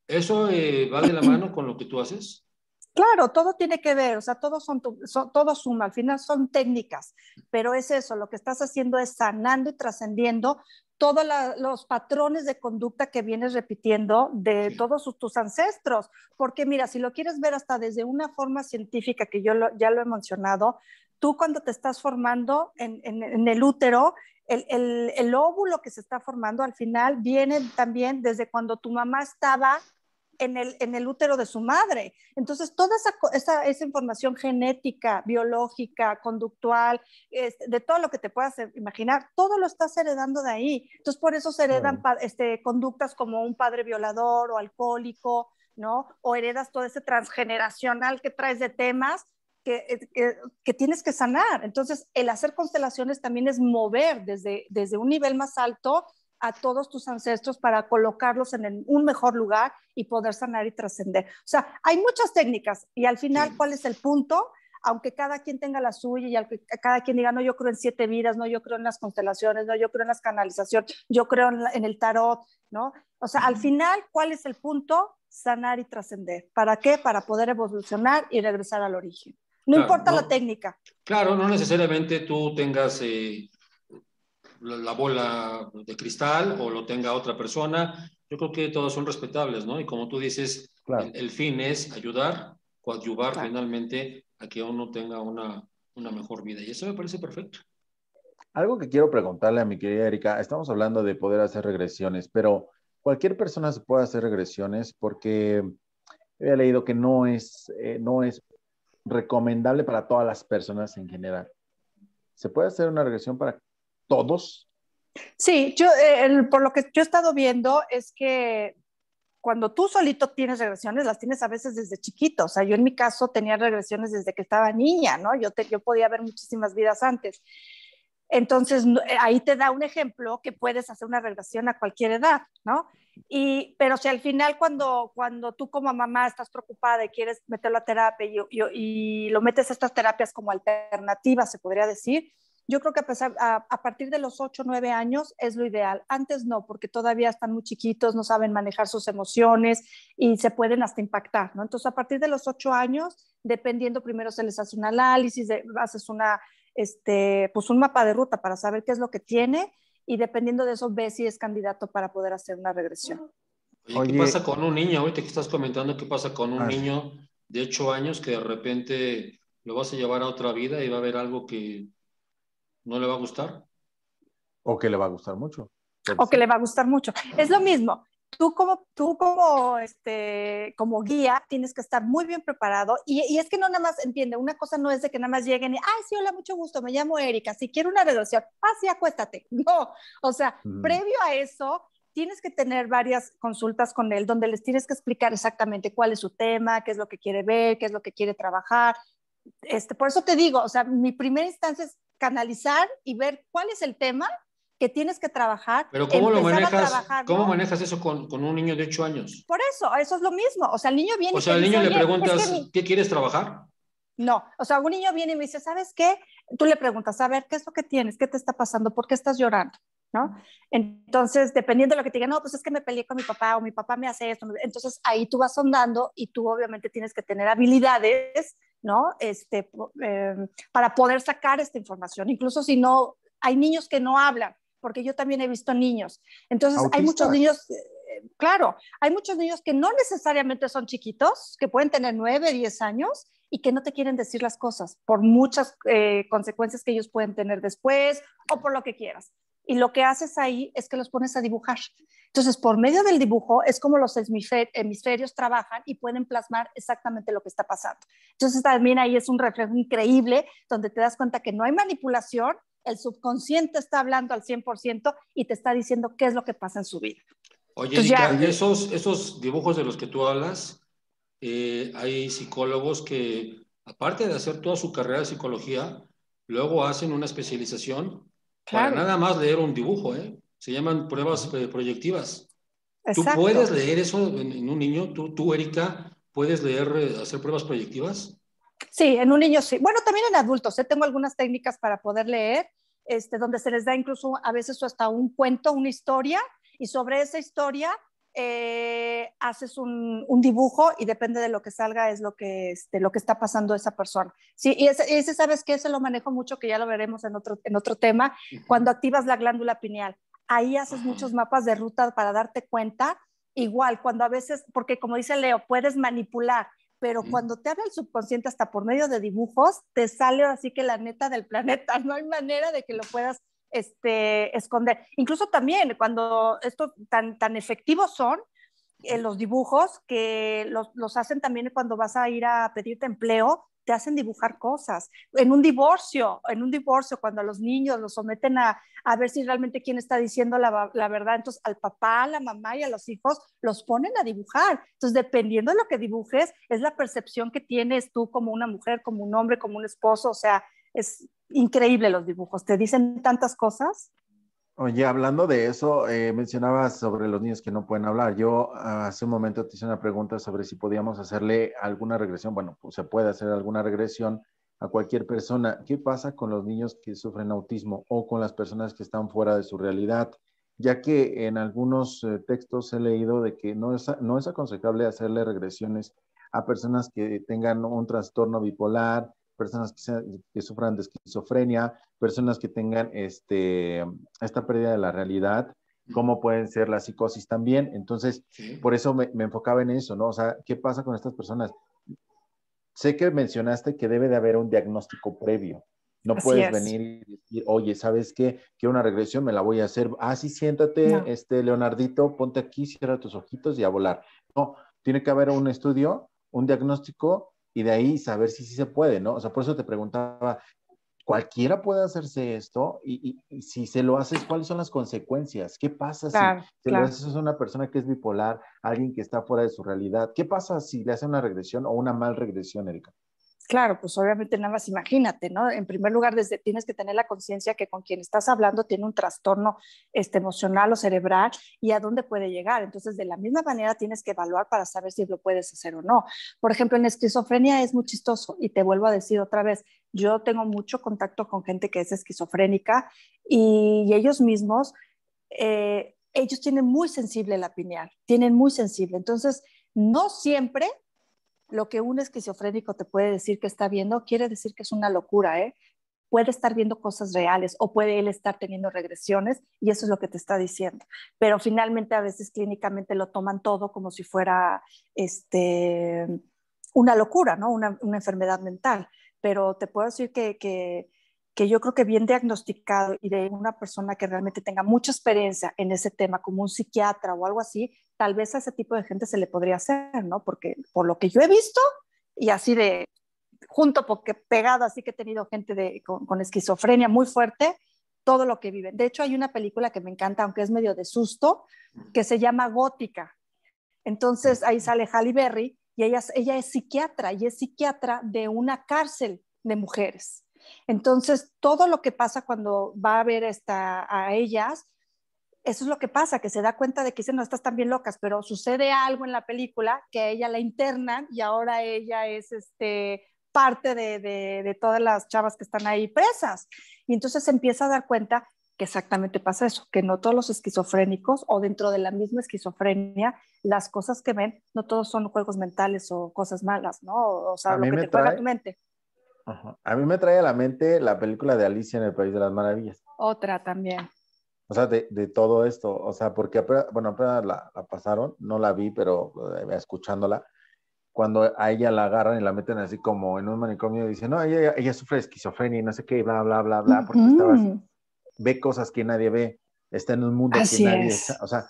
¿Eso eh, va de la mano con lo que tú haces? Claro, todo tiene que ver, o sea, todos son, todo suma, al final son técnicas, pero es eso, lo que estás haciendo es sanando y trascendiendo todos los patrones de conducta que vienes repitiendo de todos tus ancestros, porque mira, si lo quieres ver hasta desde una forma científica, que yo ya lo he mencionado, tú cuando te estás formando en, el útero, el, óvulo que se está formando al final viene también desde cuando tu mamá estaba en el, útero de su madre. Entonces, toda esa, información genética, biológica, conductual, este, de todo lo que te puedas imaginar, todo lo estás heredando de ahí. Entonces, por eso se heredan este, conductas como un padre violador o alcohólico, ¿no? O heredas todo ese transgeneracional que traes de temas eh, que, tienes que sanar. Entonces, el hacer constelaciones también es mover desde, desde un nivel más alto a todos tus ancestros para colocarlos en un mejor lugar y poder sanar y trascender. O sea, hay muchas técnicas y al final, ¿cuál es el punto? Aunque cada quien tenga la suya y cada quien diga, no, yo creo en siete vidas, no, yo creo en las constelaciones, no, yo creo en las canalizaciones, yo creo en el tarot, ¿no? O sea, al final, ¿cuál es el punto? Sanar y trascender. ¿Para qué? Para poder evolucionar y regresar al origen. No importa la técnica. Claro, no necesariamente tú tengas eh, la, bola de cristal o lo tenga otra persona. Yo creo que todos son respetables, ¿no? Y como tú dices, el, fin es ayudar, coadyuvar ayudar finalmente a que uno tenga una, mejor vida. Y eso me parece perfecto. Algo que quiero preguntarle a mi querida Erika, estamos hablando de poder hacer regresiones, pero cualquier persona se puede hacer regresiones porque he leído que no es, eh, no es recomendable para todas las personas en general. ¿Se puede hacer una regresión para todos? Sí, yo, eh, por lo que yo he estado viendo es que cuando tú solito tienes regresiones, las tienes a veces desde chiquito. O sea, yo en mi caso tenía regresiones desde que estaba niña, ¿no? Yo, te, yo podía ver muchísimas vidas antes. Entonces, eh, ahí te da un ejemplo que puedes hacer una regresión a cualquier edad, ¿no? Y, pero si al final cuando, tú como mamá estás preocupada y quieres meterlo a terapia y, lo metes a estas terapias como alternativas, se podría decir, yo creo que a, partir de los 8, 9 años es lo ideal. Antes no, porque todavía están muy chiquitos, no saben manejar sus emociones y se pueden hasta impactar, ¿no? Entonces, a partir de los 8 años, dependiendo, primero se les hace un análisis, de, haces una, este, pues un mapa de ruta para saber qué es lo que tiene y dependiendo de eso ve si es candidato para poder hacer una regresión. Oye, ¿qué pasa con un niño? Ahorita que estás comentando, ¿qué pasa con un ah. niño de 8 años que de repente lo vas a llevar a otra vida y va a haber algo que no le va a gustar? O que le va a gustar mucho. O que le va a gustar mucho. Es lo mismo tú como, tú como, este, como guía tienes que estar muy bien preparado y, es que no nada más, entiende, una cosa no es de que nada más lleguen y, ay, sí, hola, mucho gusto, me llamo Erika, si quiero una relación, ah, acuéstate. No, o sea, previo a eso, tienes que tener varias consultas con él donde les tienes que explicar exactamente cuál es su tema, qué es lo que quiere ver, qué es lo que quiere trabajar. Este, por eso te digo, o sea, mi primera instancia es canalizar y ver cuál es el tema que tienes que trabajar. Pero ¿cómo lo manejas? ¿Cómo manejas eso con, un niño de 8 años? Por eso, eso es lo mismo. O sea, el niño viene. O sea, al niño le preguntas, ¿qué quieres trabajar? No, o sea, un niño viene y me dice, ¿sabes qué? Tú le preguntas, a ver, ¿qué es lo que tienes? ¿Qué te está pasando? ¿Por qué estás llorando? ¿No? Entonces, dependiendo de lo que te digan, no, pues es que me peleé con mi papá o mi papá me hace esto. Entonces, ahí tú vas sondando y tú obviamente tienes que tener habilidades, ¿no? Este, eh, para poder sacar esta información. Incluso si no, hay niños que no hablan, porque yo también he visto niños. Entonces, hay muchos niños, eh, eh, claro, hay muchos niños que no necesariamente son chiquitos, que pueden tener 9, 10 años y que no te quieren decir las cosas por muchas eh, consecuencias que ellos pueden tener después o por lo que quieras. Y lo que haces ahí es que los pones a dibujar. Entonces, por medio del dibujo es como los hemisferios trabajan y pueden plasmar exactamente lo que está pasando. Entonces, también ahí es un reflejo increíble donde te das cuenta que no hay manipulación, el subconsciente está hablando al 100% y te está diciendo qué es lo que pasa en su vida. Oye, Erika, esos, esos dibujos de los que tú hablas, eh, hay psicólogos que, aparte de hacer toda su carrera de psicología, luego hacen una especialización para nada más leer un dibujo, ¿eh? Se llaman pruebas eh, proyectivas. ¿Tú puedes leer eso en, un niño? ¿Tú, tú, Erika, puedes leer, hacer pruebas proyectivas? Sí, en un niño sí. Bueno, también en adultos. ¿eh? Tengo algunas técnicas para poder leer, este, donde se les da incluso a veces hasta un cuento, una historia, y sobre esa historia eh, haces un, dibujo y depende de lo que salga es lo que, este, lo que está pasando esa persona. Sí, y ese, sabes que ese lo manejo mucho, que ya lo veremos en otro, tema, cuando activas la glándula pineal. Ahí haces muchos mapas de ruta para darte cuenta. Igual, cuando a veces, porque como dice Leo, puedes manipular pero cuando te habla el subconsciente hasta por medio de dibujos, te sale así que la neta del planeta, no hay manera de que lo puedas este, esconder. Incluso también cuando esto tan, tan efectivos son eh, los dibujos que los, los, hacen también cuando vas a ir a pedirte empleo, te hacen dibujar cosas. En un divorcio, en un divorcio, cuando a los niños los someten a, ver si realmente quién está diciendo la, la, verdad, entonces al papá, a la mamá y a los hijos los ponen a dibujar. Entonces, dependiendo de lo que dibujes, es la percepción que tienes tú como una mujer, como un hombre, como un esposo. O sea, es increíble los dibujos, te dicen tantas cosas. Oye, hablando de eso, eh, mencionabas sobre los niños que no pueden hablar. Yo ah, hace un momento te hice una pregunta sobre si podíamos hacerle alguna regresión. Bueno, pues, se puede hacer alguna regresión a cualquier persona. ¿Qué pasa con los niños que sufren autismo o con las personas que están fuera de su realidad? Ya que en algunos eh, textos he leído de que no no es aconsejable hacerle regresiones a personas que tengan un trastorno bipolar, personas que, sufran de esquizofrenia, personas que tengan este, esta pérdida de la realidad, cómo pueden ser la psicosis también. Entonces, por eso me, me, enfocaba en eso, ¿no? O sea, ¿qué pasa con estas personas? Sé que mencionaste que debe de haber un diagnóstico previo. No puedes venir y decir, oye, ¿sabes qué? Quiero una regresión, me la voy a hacer. Ah, sí, siéntate, este, Leonardito, ponte aquí, cierra tus ojitos y a volar. No, tiene que haber un estudio, un diagnóstico y de ahí saber si sí se puede, ¿no? O sea, por eso te preguntaba, cualquiera puede hacerse esto y, y, si se lo haces, ¿cuáles son las consecuencias? ¿Qué pasa si se lo haces a una persona que es bipolar, alguien que está fuera de su realidad? ¿Qué pasa si le hace una regresión o una mal regresión, Erika? claro, pues obviamente nada más imagínate, ¿no? En primer lugar, desde tienes que tener la conciencia que con quien estás hablando tiene un trastorno este, emocional o cerebral y a dónde puede llegar. Entonces, de la misma manera tienes que evaluar para saber si lo puedes hacer o no. Por ejemplo, en esquizofrenia es muy chistoso y te vuelvo a decir otra vez, yo tengo mucho contacto con gente que es esquizofrénica y, ellos mismos, eh, ellos tienen muy sensible la pineal, tienen muy sensible. Entonces, no siempre lo que un esquizofrénico te puede decir que está viendo quiere decir que es una locura, ¿eh? Puede estar viendo cosas reales o puede él estar teniendo regresiones y eso es lo que te está diciendo. Pero finalmente a veces clínicamente lo toman todo como si fuera este, una locura, ¿no? Una, una enfermedad mental. Pero te puedo decir que, que que yo creo que bien diagnosticado y de una persona que realmente tenga mucha experiencia en ese tema, como un psiquiatra o algo así, tal vez a ese tipo de gente se le podría hacer, ¿no? Porque por lo que yo he visto y así de junto, porque pegado, así que he tenido gente de, con, esquizofrenia muy fuerte, todo lo que viven. De hecho, hay una película que me encanta, aunque es medio de susto, que se llama Gótica. Entonces ahí sale Halle Berry y ella, ella es psiquiatra y es psiquiatra de una cárcel de mujeres. Entonces, todo lo que pasa cuando va a ver esta, a ellas, eso es lo que pasa, que se da cuenta de que dicen, no, estás tan bien locas, pero sucede algo en la película que a ella la internan y ahora ella es este, parte de, todas las chavas que están ahí presas. Y entonces se empieza a dar cuenta que exactamente pasa eso, que no todos los esquizofrénicos o dentro de la misma esquizofrenia, las cosas que ven, no todos son juegos mentales o cosas malas, ¿no? O sea, lo que te juega tu mente. A mí me trae a la mente la película de Alicia en el País de las Maravillas. Otra también. O sea, de, todo esto, o sea, porque, bueno, apenas la, la, pasaron, no la vi, pero eh, escuchándola, cuando a ella la agarran y la meten así como en un manicomio y dicen, no, ella, ella sufre esquizofrenia y no sé qué, bla, bla, bla, bla, porque ve cosas que nadie ve, está en un mundo así que nadie es. o sea,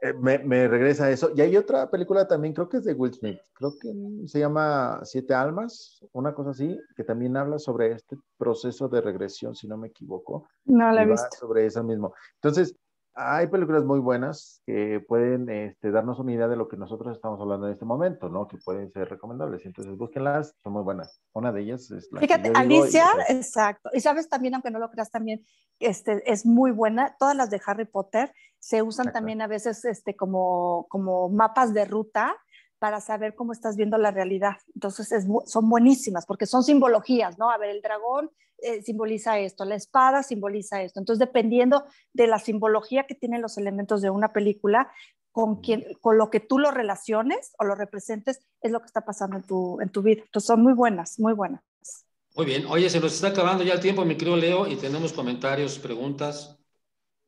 eh, me, regresa eso. Y hay otra película también, creo que es de Will Smith, creo que se llama Siete Almas, una cosa así, que también habla sobre este proceso de regresión, si no me equivoco. No la he visto. Sobre eso mismo. Entonces, hay películas muy buenas que pueden este, darnos una idea de lo que nosotros estamos hablando en este momento, ¿no? Que pueden ser recomendables. Entonces, búsquenlas, son muy buenas. Una de ellas es la Fíjate, que Alicia, exacto. Y sabes también, aunque no lo creas también, este, es muy buena. Todas las de Harry Potter se usan también a veces este, como, como mapas de ruta para saber cómo estás viendo la realidad. Entonces, son buenísimas porque son simbologías, ¿no? A ver, el dragón eh, simboliza esto, la espada simboliza esto. Entonces, dependiendo de la simbología que tienen los elementos de una película, con, quien, con lo que tú lo relaciones o lo representes, es lo que está pasando en tu, en tu vida. Entonces, son muy buenas, muy buenas. Muy bien. Oye, se nos está acabando ya el tiempo, mi querido Leo, y tenemos comentarios, preguntas.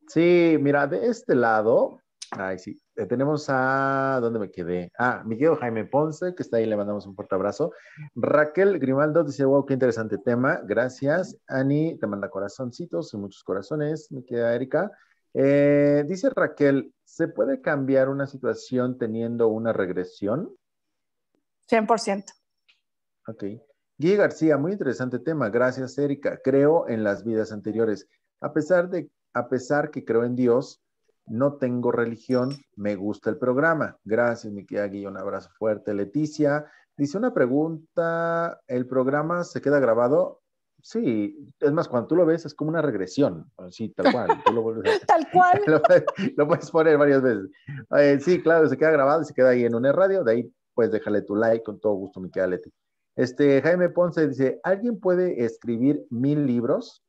Sí, mira, de este lado, ay, sí, eh, tenemos a, ¿dónde me quedé? Ah, Miguel Jaime Ponce, que está ahí, le mandamos un fuerte abrazo. Raquel Grimaldo dice, wow, qué interesante tema, gracias. Ani te manda corazoncitos y muchos corazones, Me queda Erika. Eh, dice Raquel, ¿se puede cambiar una situación teniendo una regresión? 100%. Ok. Guille García, muy interesante tema. Gracias, Erika. Creo en las vidas anteriores. A pesar de, a pesar que creo en Dios, no tengo religión, me gusta el programa. Gracias, mi querida un abrazo fuerte. Leticia, dice una pregunta, ¿el programa se queda grabado? Sí, es más, cuando tú lo ves es como una regresión, sí, tal cual. lo tal cual. lo, puedes poner varias veces. Eh, sí, claro, se queda grabado y se queda ahí en una radio, de ahí pues déjale tu like, con todo gusto, mi querida Este, Jaime Ponce dice, ¿alguien puede escribir mil libros?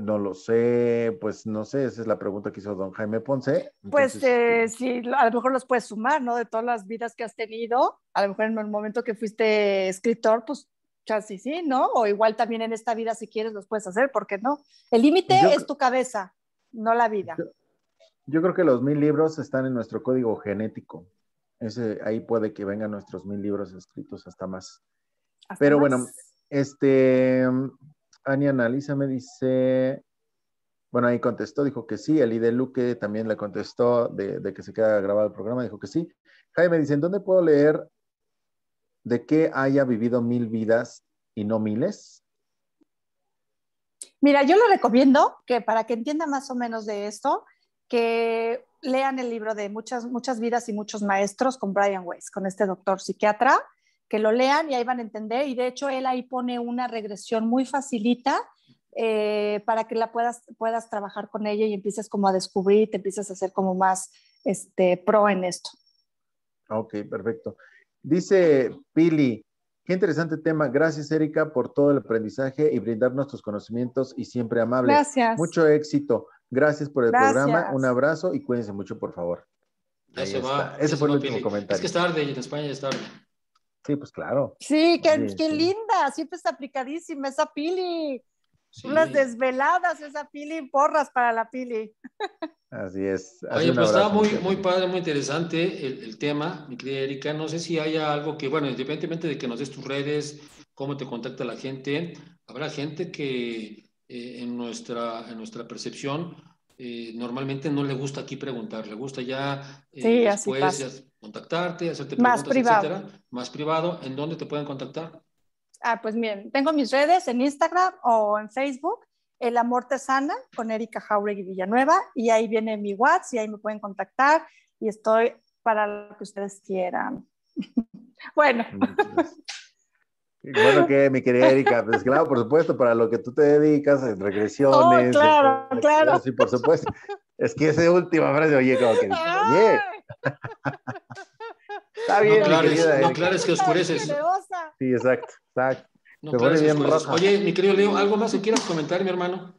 No lo sé, pues no sé, esa es la pregunta que hizo don Jaime Ponce. pues eh, eh, sí, a lo mejor los puedes sumar, ¿no? De todas las vidas que has tenido, a lo mejor en el momento que fuiste escritor, pues chance sí, ¿no? O igual también en esta vida, si quieres, los puedes hacer, ¿por qué no? El límite es tu cabeza, no la vida. Yo, creo que los mil libros están en nuestro código genético. Ese, ahí puede que vengan nuestros mil libros escritos hasta más. Pero bueno, este, Ani Analiza me dice, bueno, ahí contestó, dijo que sí. El ID Luque también le contestó de, que se queda grabado el programa, dijo que sí. Jaime dice, ¿en dónde puedo leer de que haya vivido mil vidas y no miles? Mira, yo le recomiendo que para que entienda más o menos de esto, que lean el libro de Muchas, muchas vidas y muchos maestros con Brian Weiss, con este doctor psiquiatra que lo lean y ahí van a entender. Y de hecho, él ahí pone una regresión muy facilita eh, para que la puedas, puedas trabajar con ella y empieces como a descubrir, te empiezas a hacer como más este, pro en esto. Ok, perfecto. Dice Pili, qué interesante tema. Gracias, Erika, por todo el aprendizaje y brindarnos tus conocimientos y siempre amable. Gracias. Mucho éxito. Gracias por el programa. Un abrazo y cuídense mucho, por favor. Ese fue el último comentario. Es que es tarde en España es tarde. Sí, pues claro. Sí, qué, qué linda, siempre está aplicadísima esa Pili. Unas desveladas, esa Pili, porras para la Pili. Así es. Oye, pues está muy, muy padre, muy interesante el, tema, mi querida Erika. No sé si hay algo que, bueno, independientemente de que nos des tus redes, cómo te contacta la gente, habrá gente que eh, en, nuestra, nuestra percepción eh, normalmente no le gusta aquí preguntar, le gusta ya eh, después, contactarte, hacerte preguntas, más privado. etcétera, más privado, ¿en dónde te pueden contactar? Ah, pues bien tengo mis redes en Instagram o en Facebook, El Amor Te Sana con Erika Jauregui Villanueva, y ahí viene mi WhatsApp y ahí me pueden contactar y estoy para lo que ustedes quieran. bueno. Bueno, que mi querida Erika, pues claro, por supuesto, para lo que tú te dedicas, en regresiones. Oh, claro, claro. Sí, por supuesto. Es que esa última frase, oye, como que, oye, no clares que oscureces. Sí, exacto, Oye, mi querido Leo, ¿algo más que quieras comentar, mi hermano?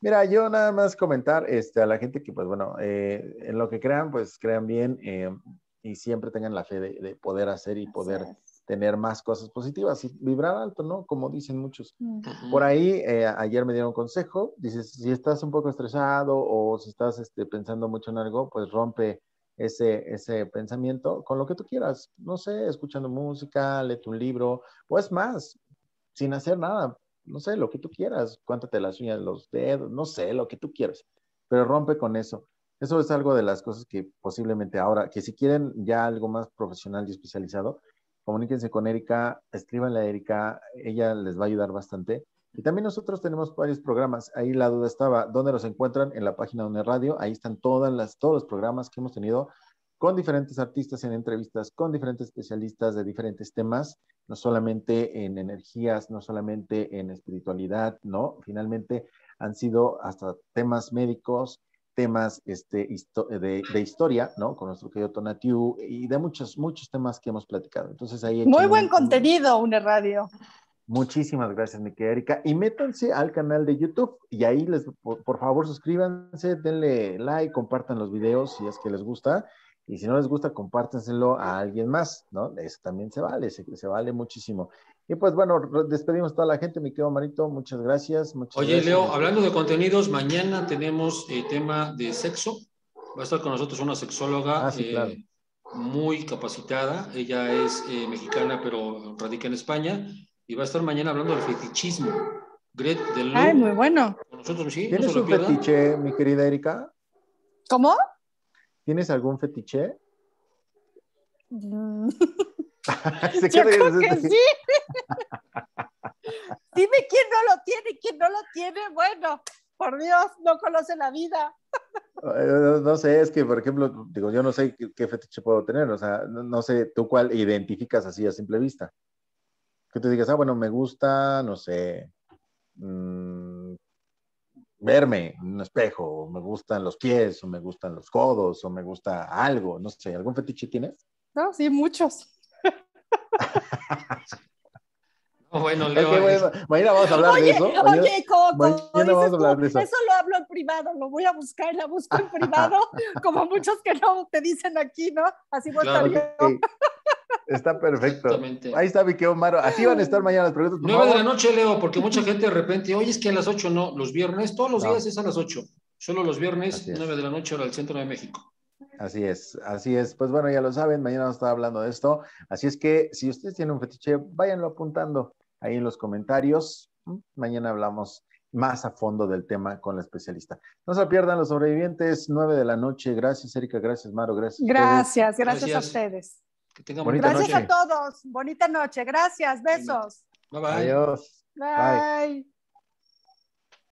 Mira, yo nada más comentar este, a la gente que, pues bueno, eh, en lo que crean, pues crean bien eh, y siempre tengan la fe de, poder hacer y poder tener más cosas positivas y vibrar alto, ¿no? Como dicen muchos. Mm. Por ahí, eh, ayer me dieron un consejo, dices, si estás un poco estresado o si estás este, pensando mucho en algo, pues rompe ese, pensamiento con lo que tú quieras, no sé, escuchando música, lee un libro, pues más, sin hacer nada, no sé, lo que tú quieras, cuéntate las uñas, los dedos, no sé, lo que tú quieras, pero rompe con eso. Eso es algo de las cosas que posiblemente ahora, que si quieren ya algo más profesional y especializado, comuníquense con Erika, escríbanle a Erika, ella les va a ayudar bastante. Y también nosotros tenemos varios programas. Ahí la duda estaba, ¿dónde los encuentran? En la página de UNED Radio. Ahí están todos los programas que hemos tenido con diferentes artistas en entrevistas, con diferentes especialistas de diferentes temas, no solamente en energías, no solamente en espiritualidad, ¿no? Finalmente han sido hasta temas médicos, temas este, de, historia, ¿no? Con nuestro querido Tonatiu y de muchos, muchos temas que hemos platicado. Entonces ahí... Muy buen contenido, UNED Radio. Muchísimas gracias, mi Erika. Y métanse al canal de YouTube y ahí les, por, favor, suscríbanse, denle like, compartan los videos si es que les gusta. Y si no les gusta, compártenselo a alguien más, ¿no? Eso también se vale, se, vale muchísimo. Y pues bueno, despedimos a toda la gente, mi querido Marito, muchas gracias. Oye, Leo, hablando de contenidos, mañana tenemos el eh, tema de sexo. Va a estar con nosotros una sexóloga. Ah, eh, muy capacitada. Ella es eh, mexicana, pero radica en España y va a estar mañana hablando del fetichismo. Gret del Ay, muy bueno. ¿Tienes un fetiche, mi querida Erika? ¿Cómo? ¿Tienes algún fetiche? Mm. Yo que sí. Dime quién no lo tiene, quién no lo tiene, bueno por Dios, no conoce la vida. Eh, no, sé, es que, por ejemplo, digo, yo no sé qué, fetiche puedo tener, o sea, no, sé tú cuál identificas así a simple vista que te digas, ah, bueno, me gusta, no sé, mm, verme en un espejo, o me gustan los pies, o me gustan los codos, o me gusta algo, no sé, ¿algún fetiche tienes? No, sí, muchos. bueno, Leo. mañana vamos a hablar de eso. Mañana, oye, Coco, vamos a hablar de eso. eso lo hablo en privado, lo voy a buscar y la busco en privado, como muchos que no te dicen aquí, ¿no? Así voy estar Está perfecto. Ahí está Vicky Omar. Así van a estar ah. mañana las preguntas. Nueve de la noche, Leo, porque mucha gente de repente, oye, es que a las 8 no, los viernes, todos los días es a las 8. Solo los viernes, nueve de la noche, ahora el centro de México. Así es, así es. Pues bueno, ya lo saben, mañana vamos a estar hablando de esto. Así es que si ustedes tienen un fetiche, váyanlo apuntando ahí en los comentarios. Mañana hablamos más a fondo del tema con la especialista. No se pierdan los sobrevivientes, Nueve de la noche. Gracias, Erika. Gracias, Maro. Gracias, gracias, gracias a ustedes. Que Gracias a todos. Bonita noche. Gracias. Besos. Bye bye. Adiós. bye. bye.